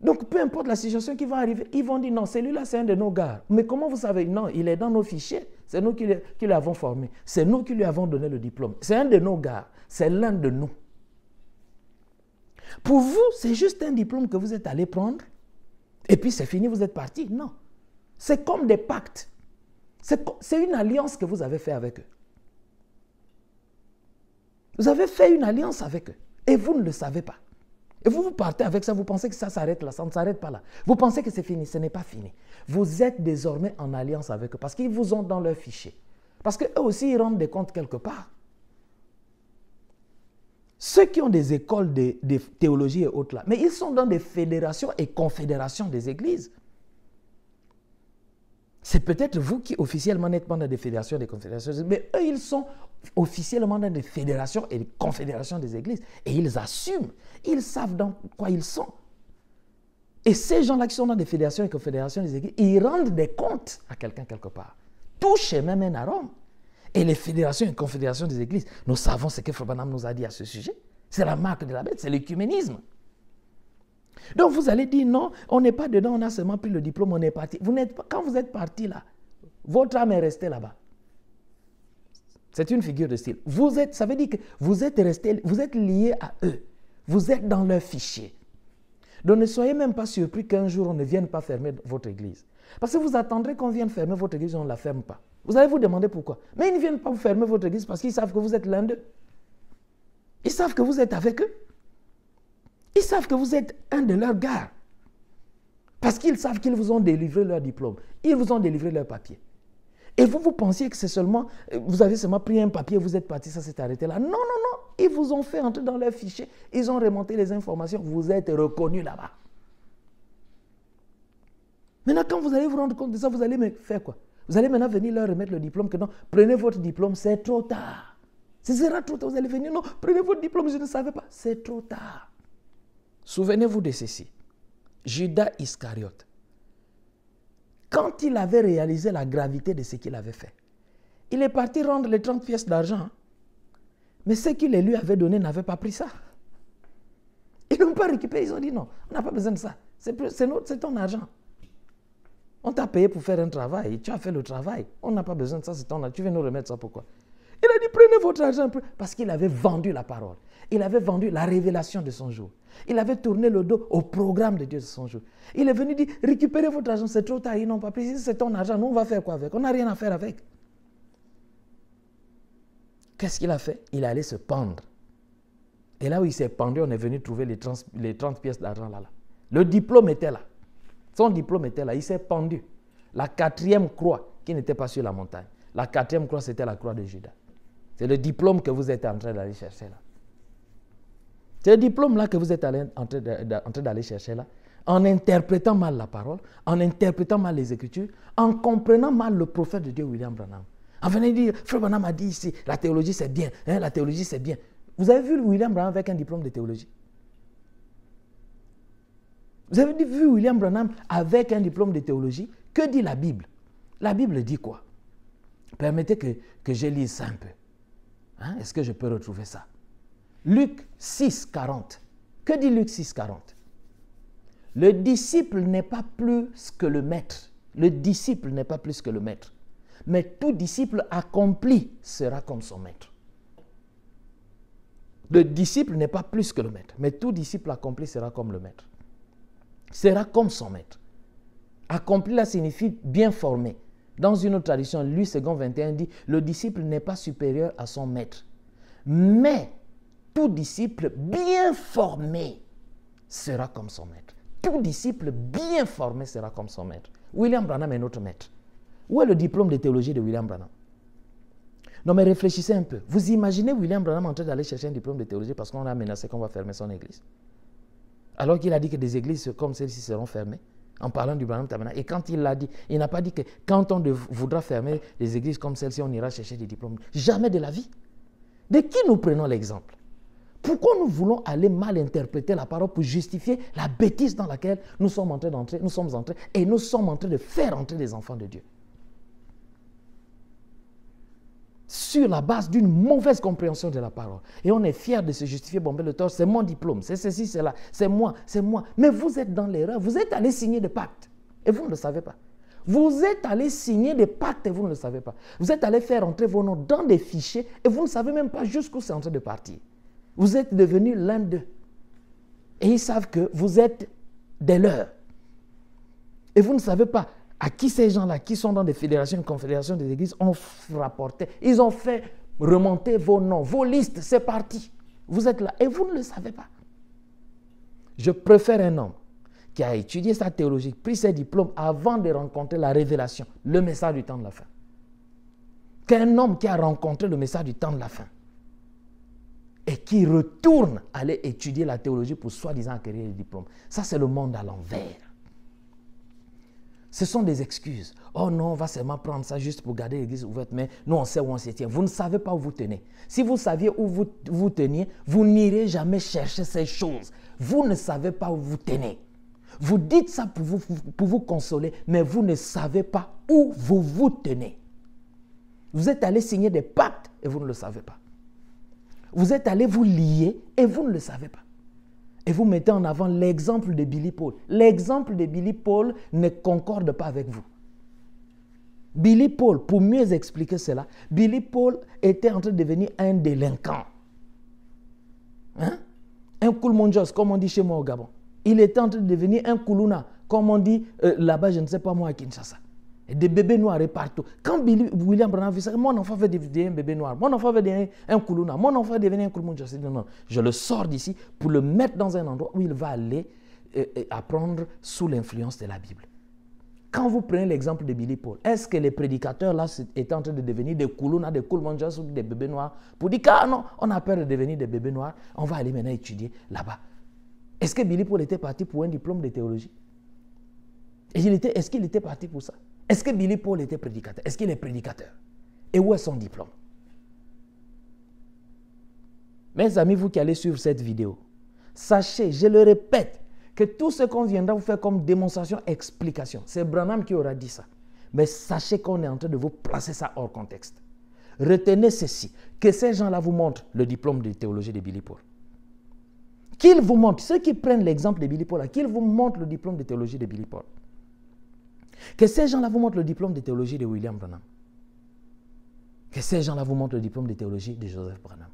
Donc peu importe la situation qui va arriver, ils vont dire non, celui-là c'est un de nos gars. Mais comment vous savez Non, il est dans nos fichiers. C'est nous qui, l'avons formé. C'est nous qui lui avons donné le diplôme. C'est un de nos gars. C'est l'un de nous. Pour vous, c'est juste un diplôme que vous êtes allé prendre. Et puis c'est fini, vous êtes parti. Non. C'est comme des pactes. C'est une alliance que vous avez fait avec eux. Vous avez fait une alliance avec eux et vous ne le savez pas. Et vous, vous partez avec ça, vous pensez que ça s'arrête là, ça ne s'arrête pas là. Vous pensez que c'est fini, ce n'est pas fini. Vous êtes désormais en alliance avec eux parce qu'ils vous ont dans leur fichier. Parce qu'eux aussi, ils rendent des comptes quelque part. Ceux qui ont des écoles de, de théologie et autres là, mais ils sont dans des fédérations et confédérations des églises. C'est peut-être vous qui officiellement n'êtes pas dans des fédérations et des confédérations, mais eux, ils sont officiellement dans des fédérations et des confédérations des églises. Et ils assument, ils savent dans quoi ils sont. Et ces gens-là qui sont dans des fédérations et confédérations des églises, ils rendent des comptes à quelqu'un quelque part. Tout chez même à Rome. Et les fédérations et confédérations des églises, nous savons ce que Frobanam nous a dit à ce sujet. C'est la marque de la bête, c'est l'écuménisme. Donc vous allez dire non, on n'est pas dedans, on a seulement pris le diplôme, on est parti. pas, quand vous êtes parti là, votre âme est restée là-bas. C'est une figure de style. Vous êtes, ça veut dire que vous êtes resté, vous êtes lié à eux. Vous êtes dans leur fichier. Donc ne soyez même pas surpris qu'un jour on ne vienne pas fermer votre église. Parce que vous attendrez qu'on vienne fermer votre église, on ne la ferme pas. Vous allez vous demander pourquoi. Mais ils ne viennent pas fermer votre église parce qu'ils savent que vous êtes l'un d'eux. Ils savent que vous êtes avec eux. Ils savent que vous êtes un de leurs gars. Parce qu'ils savent qu'ils vous ont délivré leur diplôme. Ils vous ont délivré leur papier. Et vous, vous pensiez que c'est seulement, vous avez seulement pris un papier, vous êtes parti, ça s'est arrêté là. Non, non, non. Ils vous ont fait entrer dans leur fichier. Ils ont remonté les informations. Vous êtes reconnu là-bas. Maintenant, quand vous allez vous rendre compte de ça, vous allez me faire quoi Vous allez maintenant venir leur remettre le diplôme que non, prenez votre diplôme, c'est trop tard. Ce sera trop tard. Vous allez venir, non, prenez votre diplôme, je ne savais pas. C'est trop tard. Souvenez-vous de ceci. Judas Iscariote, quand il avait réalisé la gravité de ce qu'il avait fait, il est parti rendre les 30 pièces d'argent. Hein. Mais ceux qui les lui avaient donné n'avaient pas pris ça. Ils n'ont pas récupéré. Ils ont dit non, on n'a pas besoin de ça. C'est ton argent. On t'a payé pour faire un travail. Tu as fait le travail. On n'a pas besoin de ça. C'est ton argent. Tu viens nous remettre ça pourquoi il a dit, prenez votre argent. Parce qu'il avait vendu la parole. Il avait vendu la révélation de son jour. Il avait tourné le dos au programme de Dieu de son jour. Il est venu dire, récupérez votre argent, c'est trop tard, ils n'ont pas pris. c'est ton argent, nous on va faire quoi avec On n'a rien à faire avec. Qu'est-ce qu'il a fait Il est allé se pendre. Et là où il s'est pendu, on est venu trouver les les 30 pièces d'argent là, là. Le diplôme était là. Son diplôme était là. Il s'est pendu. La quatrième croix qui n'était pas sur la montagne. La quatrième croix, c'était la croix de Judas. C'est le diplôme que vous êtes en train d'aller chercher là. C'est le diplôme là que vous êtes en train d'aller chercher là. En interprétant mal la parole, en interprétant mal les Écritures, en comprenant mal le prophète de Dieu William Branham. En venant dire, Frère Branham a dit ici, la théologie c'est bien, hein, la théologie c'est bien. Vous avez vu William Branham avec un diplôme de théologie Vous avez vu William Branham avec un diplôme de théologie Que dit la Bible La Bible dit quoi Permettez que, que je lise ça un peu. Hein, est-ce que je peux retrouver ça Luc 6, 40. Que dit Luc 6, 40 Le disciple n'est pas plus que le maître. Le disciple n'est pas plus que le maître. Mais tout disciple accompli sera comme son maître. Le disciple n'est pas plus que le maître, mais tout disciple accompli sera comme le maître. Sera comme son maître. Accompli, là, signifie bien formé. Dans une autre tradition, Luc second 21 dit, le disciple n'est pas supérieur à son maître. Mais tout disciple bien formé sera comme son maître. Tout disciple bien formé sera comme son maître. William Branham est notre maître. Où est le diplôme de théologie de William Branham Non mais réfléchissez un peu. Vous imaginez William Branham en train d'aller chercher un diplôme de théologie parce qu'on a menacé qu'on va fermer son église. Alors qu'il a dit que des églises comme celle-ci seront fermées en parlant du Branham Tabana, Et quand il l'a dit, il n'a pas dit que quand on voudra fermer les églises comme celle-ci, on ira chercher des diplômes. Jamais de la vie. De qui nous prenons l'exemple Pourquoi nous voulons aller mal interpréter la parole pour justifier la bêtise dans laquelle nous sommes en d'entrer, nous sommes entrés et nous sommes en train de faire entrer les enfants de Dieu sur la base d'une mauvaise compréhension de la parole. Et on est fier de se justifier, bomber le tort, c'est mon diplôme, c'est ceci, c'est là, c'est moi, c'est moi. Mais vous êtes dans l'erreur, vous êtes allé signer des pactes et vous ne le savez pas. Vous êtes allé signer des pactes et vous ne le savez pas. Vous êtes allé faire entrer vos noms dans des fichiers et vous ne savez même pas jusqu'où c'est en train de partir. Vous êtes devenu l'un d'eux. Et ils savent que vous êtes des leurs. Et vous ne savez pas à qui ces gens-là, qui sont dans des fédérations, confédérations des églises, ont rapporté. Ils ont fait remonter vos noms, vos listes, c'est parti. Vous êtes là et vous ne le savez pas. Je préfère un homme qui a étudié sa théologie, pris ses diplômes avant de rencontrer la révélation, le message du temps de la fin, qu'un homme qui a rencontré le message du temps de la fin et qui retourne aller étudier la théologie pour soi-disant acquérir le diplôme. Ça, c'est le monde à l'envers. Ce sont des excuses. Oh non, on va seulement prendre ça juste pour garder l'église ouverte, mais nous on sait où on se tient. Vous ne savez pas où vous tenez. Si vous saviez où vous vous teniez, vous n'irez jamais chercher ces choses. Vous ne savez pas où vous tenez. Vous dites ça pour vous, pour vous consoler, mais vous ne savez pas où vous vous tenez. Vous êtes allé signer des pactes et vous ne le savez pas. Vous êtes allé vous lier et vous ne le savez pas. Et vous mettez en avant l'exemple de Billy Paul. L'exemple de Billy Paul ne concorde pas avec vous. Billy Paul, pour mieux expliquer cela, Billy Paul était en train de devenir un délinquant. Hein? Un Kulmonjos, comme on dit chez moi au Gabon. Il était en train de devenir un Kuluna, comme on dit euh, là-bas, je ne sais pas moi, à Kinshasa. Des bébés noirs et partout. Quand William Branham vu ça, mon enfant veut devenir un bébé noir, mon enfant veut devenir un Kuluna, mon enfant veut devenir un Kulmunja. Non, je le sors d'ici pour le mettre dans un endroit où il va aller euh, euh, apprendre sous l'influence de la Bible. Quand vous prenez l'exemple de Billy Paul, est-ce que les prédicateurs là étaient en train de devenir des Kuluna, des Koulouna ou des bébés noirs pour dire ah non, on a peur de devenir des bébés noirs, on va aller maintenant étudier là-bas. Est-ce que Billy Paul était parti pour un diplôme de théologie? Est-ce qu'il était parti pour ça? Est-ce que Billy Paul était prédicateur Est-ce qu'il est prédicateur Et où est son diplôme Mes amis, vous qui allez suivre cette vidéo, sachez, je le répète, que tout ce qu'on viendra vous faire comme démonstration, explication, c'est Branham qui aura dit ça. Mais sachez qu'on est en train de vous placer ça hors contexte. Retenez ceci, que ces gens-là vous montrent le diplôme de théologie de Billy Paul. Qu'ils vous montrent, ceux qui prennent l'exemple de Billy Paul, qu'ils vous montrent le diplôme de théologie de Billy Paul. Que ces gens-là vous montrent le diplôme de théologie de William Branham. Que ces gens-là vous montrent le diplôme de théologie de Joseph Branham.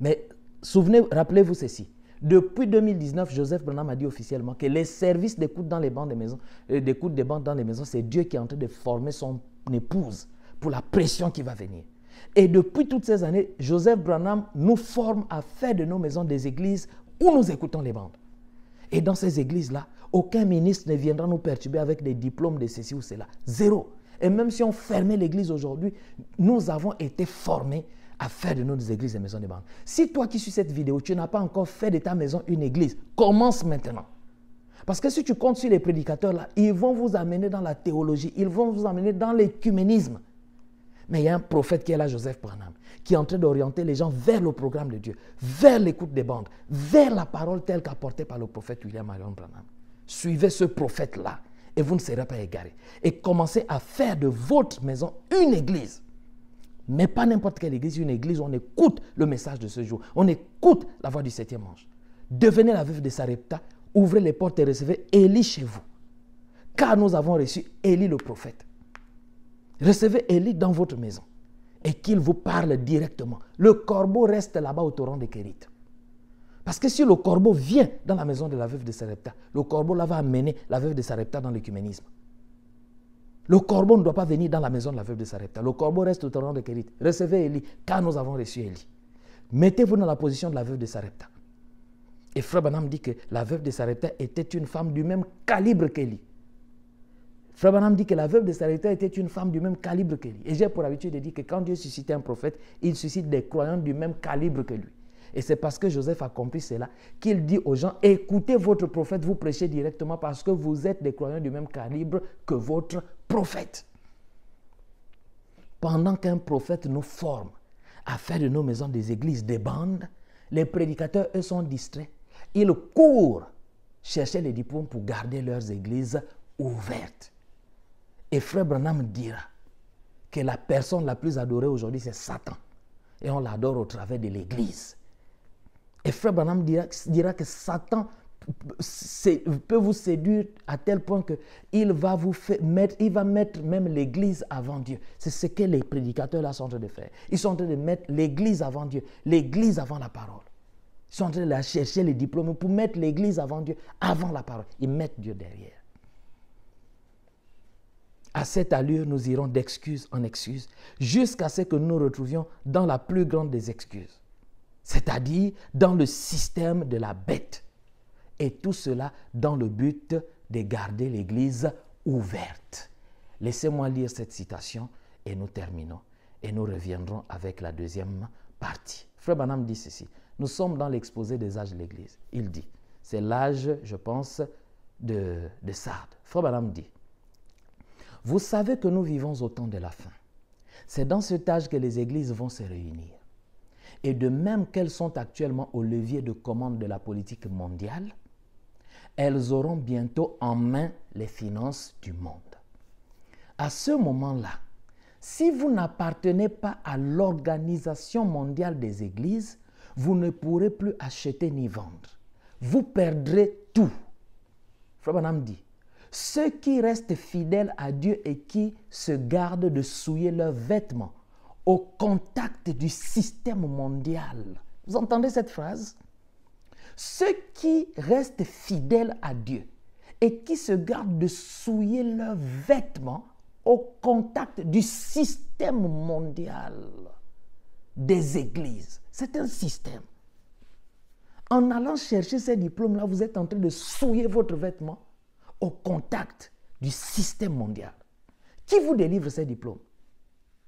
Mais souvenez, rappelez-vous ceci. Depuis 2019, Joseph Branham a dit officiellement que les services d'écoute dans les bancs des maisons, euh, d'écoute des bandes dans les maisons, c'est Dieu qui est en train de former son épouse pour la pression qui va venir. Et depuis toutes ces années, Joseph Branham nous forme à faire de nos maisons des églises où nous écoutons les bandes. Et dans ces églises-là, aucun ministre ne viendra nous perturber avec des diplômes de ceci ou cela. Zéro. Et même si on fermait l'église aujourd'hui, nous avons été formés à faire de nos églises des maisons de banque. Si toi qui suis cette vidéo, tu n'as pas encore fait de ta maison une église, commence maintenant. Parce que si tu comptes sur les prédicateurs là, ils vont vous amener dans la théologie, ils vont vous amener dans l'écuménisme. Mais il y a un prophète qui est là, Joseph Branham, qui est en train d'orienter les gens vers le programme de Dieu, vers l'écoute des bandes, vers la parole telle qu'apportée par le prophète William Marion Branham suivez ce prophète-là et vous ne serez pas égaré. Et commencez à faire de votre maison une église. Mais pas n'importe quelle église, une église où on écoute le message de ce jour. On écoute la voix du septième ange. Devenez la veuve de Sarepta, ouvrez les portes et recevez Élie chez vous. Car nous avons reçu Élie le prophète. Recevez Élie dans votre maison et qu'il vous parle directement. Le corbeau reste là-bas au torrent de Kérit. Parce que si le corbeau vient dans la maison de la veuve de Sarepta, le corbeau là va amener la veuve de Sarepta dans l'écuménisme. Le corbeau ne doit pas venir dans la maison de la veuve de Sarepta. Le corbeau reste au tournant de Kélit. Recevez Elie, car nous avons reçu Elie. Mettez-vous dans la position de la veuve de Sarepta. Et Frère Banham dit que la veuve de Sarepta était une femme du même calibre qu'Élie. Frère Banham dit que la veuve de Sarepta était une femme du même calibre qu'Elie. Et j'ai pour habitude de dire que quand Dieu suscite un prophète, il suscite des croyants du même calibre que lui. Et c'est parce que Joseph accomplit cela qu'il dit aux gens, écoutez votre prophète, vous prêchez directement parce que vous êtes des croyants du même calibre que votre prophète. Pendant qu'un prophète nous forme à faire de nos maisons des églises des bandes, les prédicateurs, eux, sont distraits. Ils courent chercher les diplômes pour garder leurs églises ouvertes. Et Frère Branham dira que la personne la plus adorée aujourd'hui, c'est Satan. Et on l'adore au travers de l'église. Et frère Branham dira, que Satan peut vous séduire à tel point qu'il va vous mettre, il va mettre même l'Église avant Dieu. C'est ce que les prédicateurs là sont en train de faire. Ils sont en train de mettre l'Église avant Dieu, l'Église avant la parole. Ils sont en train de chercher les diplômes pour mettre l'Église avant Dieu, avant la parole. Ils mettent Dieu derrière. À cette allure, nous irons d'excuse en excuse, jusqu'à ce que nous retrouvions dans la plus grande des excuses c'est-à-dire dans le système de la bête. Et tout cela dans le but de garder l'Église ouverte. Laissez-moi lire cette citation et nous terminons. Et nous reviendrons avec la deuxième partie. Frère Banham dit ceci. Nous sommes dans l'exposé des âges de l'Église. Il dit, c'est l'âge, je pense, de, de Sardes. Frère Banham dit, vous savez que nous vivons au temps de la fin. C'est dans cet âge que les églises vont se réunir et de même qu'elles sont actuellement au levier de commande de la politique mondiale, elles auront bientôt en main les finances du monde. À ce moment-là, si vous n'appartenez pas à l'Organisation mondiale des églises, vous ne pourrez plus acheter ni vendre. Vous perdrez tout. Frère dit, ceux qui restent fidèles à Dieu et qui se gardent de souiller leurs vêtements au contact du système mondial. Vous entendez cette phrase Ceux qui restent fidèles à Dieu et qui se gardent de souiller leurs vêtements au contact du système mondial des églises. C'est un système. En allant chercher ces diplômes-là, vous êtes en train de souiller votre vêtement au contact du système mondial. Qui vous délivre ces diplômes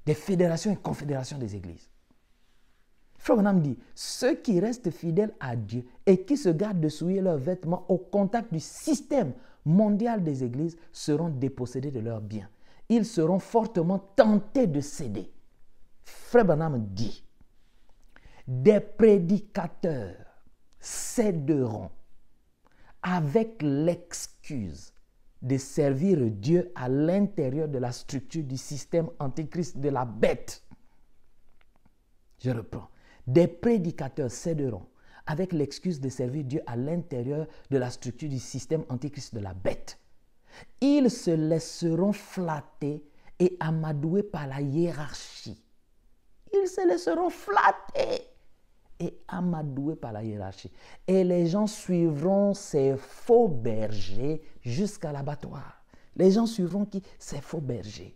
des fédérations et confédérations des églises. Frère Bonham dit, ceux qui restent fidèles à Dieu et qui se gardent de souiller leurs vêtements au contact du système mondial des églises seront dépossédés de leurs biens. Ils seront fortement tentés de céder. Frère Bonham dit, des prédicateurs céderont avec l'excuse de servir Dieu à l'intérieur de la structure du système antichrist de la bête. Je reprends. Des prédicateurs céderont avec l'excuse de servir Dieu à l'intérieur de la structure du système antichrist de la bête. Ils se laisseront flatter et amadouer par la hiérarchie. Ils se laisseront flatter et amadoué par la hiérarchie. Et les gens suivront ces faux bergers jusqu'à l'abattoir. Les gens suivront qui Ces faux bergers.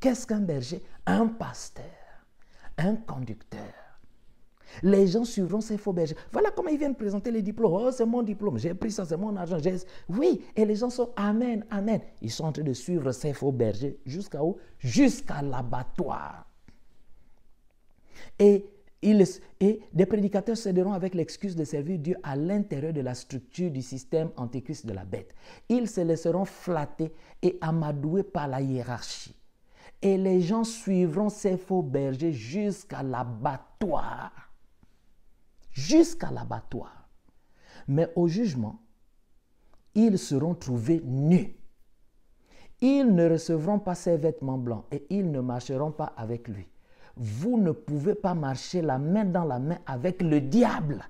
Qu'est-ce qu'un berger Un pasteur, un conducteur. Les gens suivront ces faux bergers. Voilà comment ils viennent présenter les diplômes. Oh, c'est mon diplôme, j'ai pris ça, c'est mon argent. Oui, et les gens sont Amen, Amen. Ils sont en train de suivre ces faux bergers jusqu'à où Jusqu'à l'abattoir. Et et des prédicateurs céderont avec l'excuse de servir Dieu à l'intérieur de la structure du système antichrist de la bête. Ils se laisseront flatter et amadouer par la hiérarchie. Et les gens suivront ces faux bergers jusqu'à l'abattoir. Jusqu'à l'abattoir. Mais au jugement, ils seront trouvés nus. Ils ne recevront pas ses vêtements blancs et ils ne marcheront pas avec lui vous ne pouvez pas marcher la main dans la main avec le diable,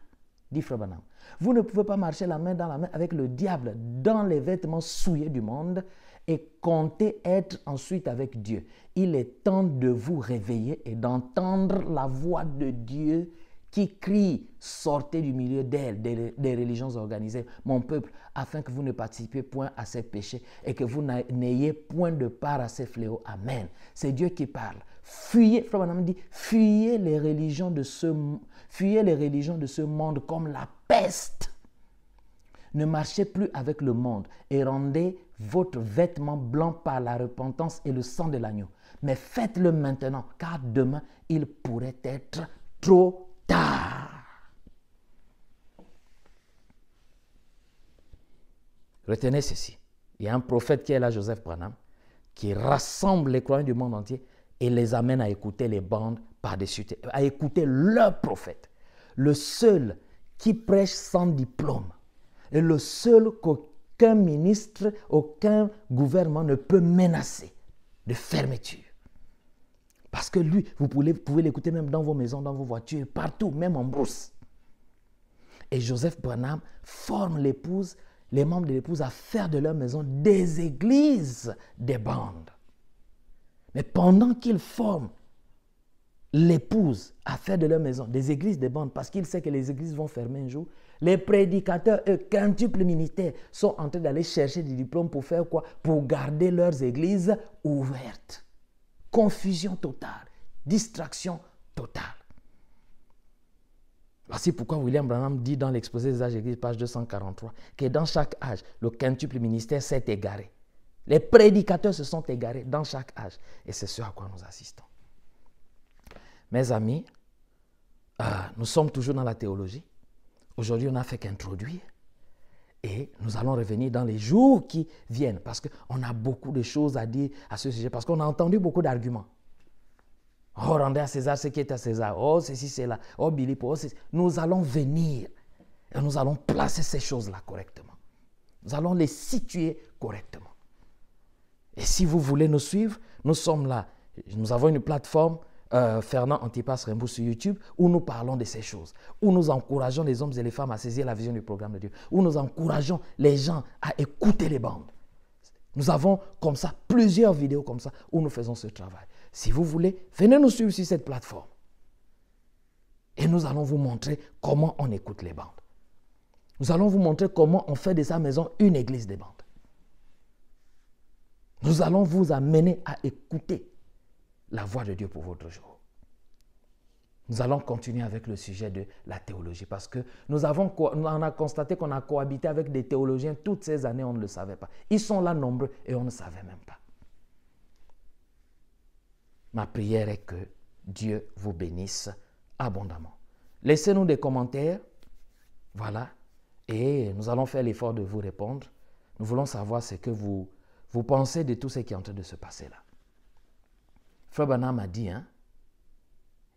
dit Frère Vous ne pouvez pas marcher la main dans la main avec le diable dans les vêtements souillés du monde et compter être ensuite avec Dieu. Il est temps de vous réveiller et d'entendre la voix de Dieu qui crie sortez du milieu d'elle, des, des, religions organisées, mon peuple, afin que vous ne participiez point à ces péchés et que vous n'ayez point de part à ces fléaux. Amen. C'est Dieu qui parle. Fuyez, fuyez les religions de ce, fuyez les religions de ce monde comme la peste. Ne marchez plus avec le monde et rendez votre vêtement blanc par la repentance et le sang de l'agneau. Mais faites-le maintenant, car demain, il pourrait être trop tard. Retenez ceci. Il y a un prophète qui est là, Joseph Branham, qui rassemble les croyants du monde entier et les amène à écouter les bandes par-dessus, à écouter leur prophète. Le seul qui prêche sans diplôme et le seul qu'aucun ministre, aucun gouvernement ne peut menacer de fermeture. Parce que lui, vous pouvez, l'écouter même dans vos maisons, dans vos voitures, partout, même en brousse. Et Joseph Branham forme l'épouse, les membres de l'épouse à faire de leur maison des églises, des bandes. Mais pendant qu'ils forment l'épouse à faire de leur maison des églises des bandes, parce qu'ils savent que les églises vont fermer un jour, les prédicateurs, eux, quintuples ministères, sont en train d'aller chercher des diplômes pour faire quoi Pour garder leurs églises ouvertes. Confusion totale, distraction totale. Voici pourquoi William Branham dit dans l'exposé des âges églises, page 243, que dans chaque âge, le quintuple ministère s'est égaré. Les prédicateurs se sont égarés dans chaque âge. Et c'est ce à quoi nous assistons. Mes amis, euh, nous sommes toujours dans la théologie. Aujourd'hui, on n'a fait qu'introduire. Et nous allons revenir dans les jours qui viennent. Parce qu'on a beaucoup de choses à dire à ce sujet. Parce qu'on a entendu beaucoup d'arguments. Oh, rendez à César ce qui est à César. Oh, ceci, cela. Oh, Billy, oh, ceci. Nous allons venir. Et nous allons placer ces choses-là correctement. Nous allons les situer correctement. Et si vous voulez nous suivre, nous sommes là. Nous avons une plateforme euh, Fernand Antipas Rimbaud sur YouTube, où nous parlons de ces choses, où nous encourageons les hommes et les femmes à saisir la vision du programme de Dieu, où nous encourageons les gens à écouter les bandes. Nous avons comme ça plusieurs vidéos comme ça où nous faisons ce travail. Si vous voulez, venez nous suivre sur cette plateforme. Et nous allons vous montrer comment on écoute les bandes. Nous allons vous montrer comment on fait de sa maison une église des bandes. Nous allons vous amener à écouter la voix de Dieu pour votre jour. Nous allons continuer avec le sujet de la théologie parce que nous avons on a constaté qu'on a cohabité avec des théologiens toutes ces années, on ne le savait pas. Ils sont là nombreux et on ne savait même pas. Ma prière est que Dieu vous bénisse abondamment. Laissez-nous des commentaires. Voilà. Et nous allons faire l'effort de vous répondre. Nous voulons savoir ce que vous vous pensez de tout ce qui est en train de se passer là. Frère Banham a dit, hein,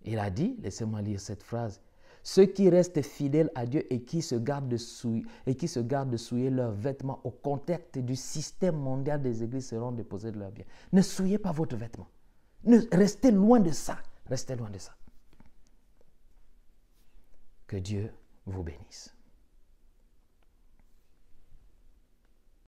il a dit, laissez-moi lire cette phrase, ceux qui restent fidèles à Dieu et qui se gardent de souiller, et qui se gardent leurs vêtements au contact du système mondial des églises seront déposés de leurs biens. Ne souillez pas votre vêtement. Ne, restez loin de ça. Restez loin de ça. Que Dieu vous bénisse.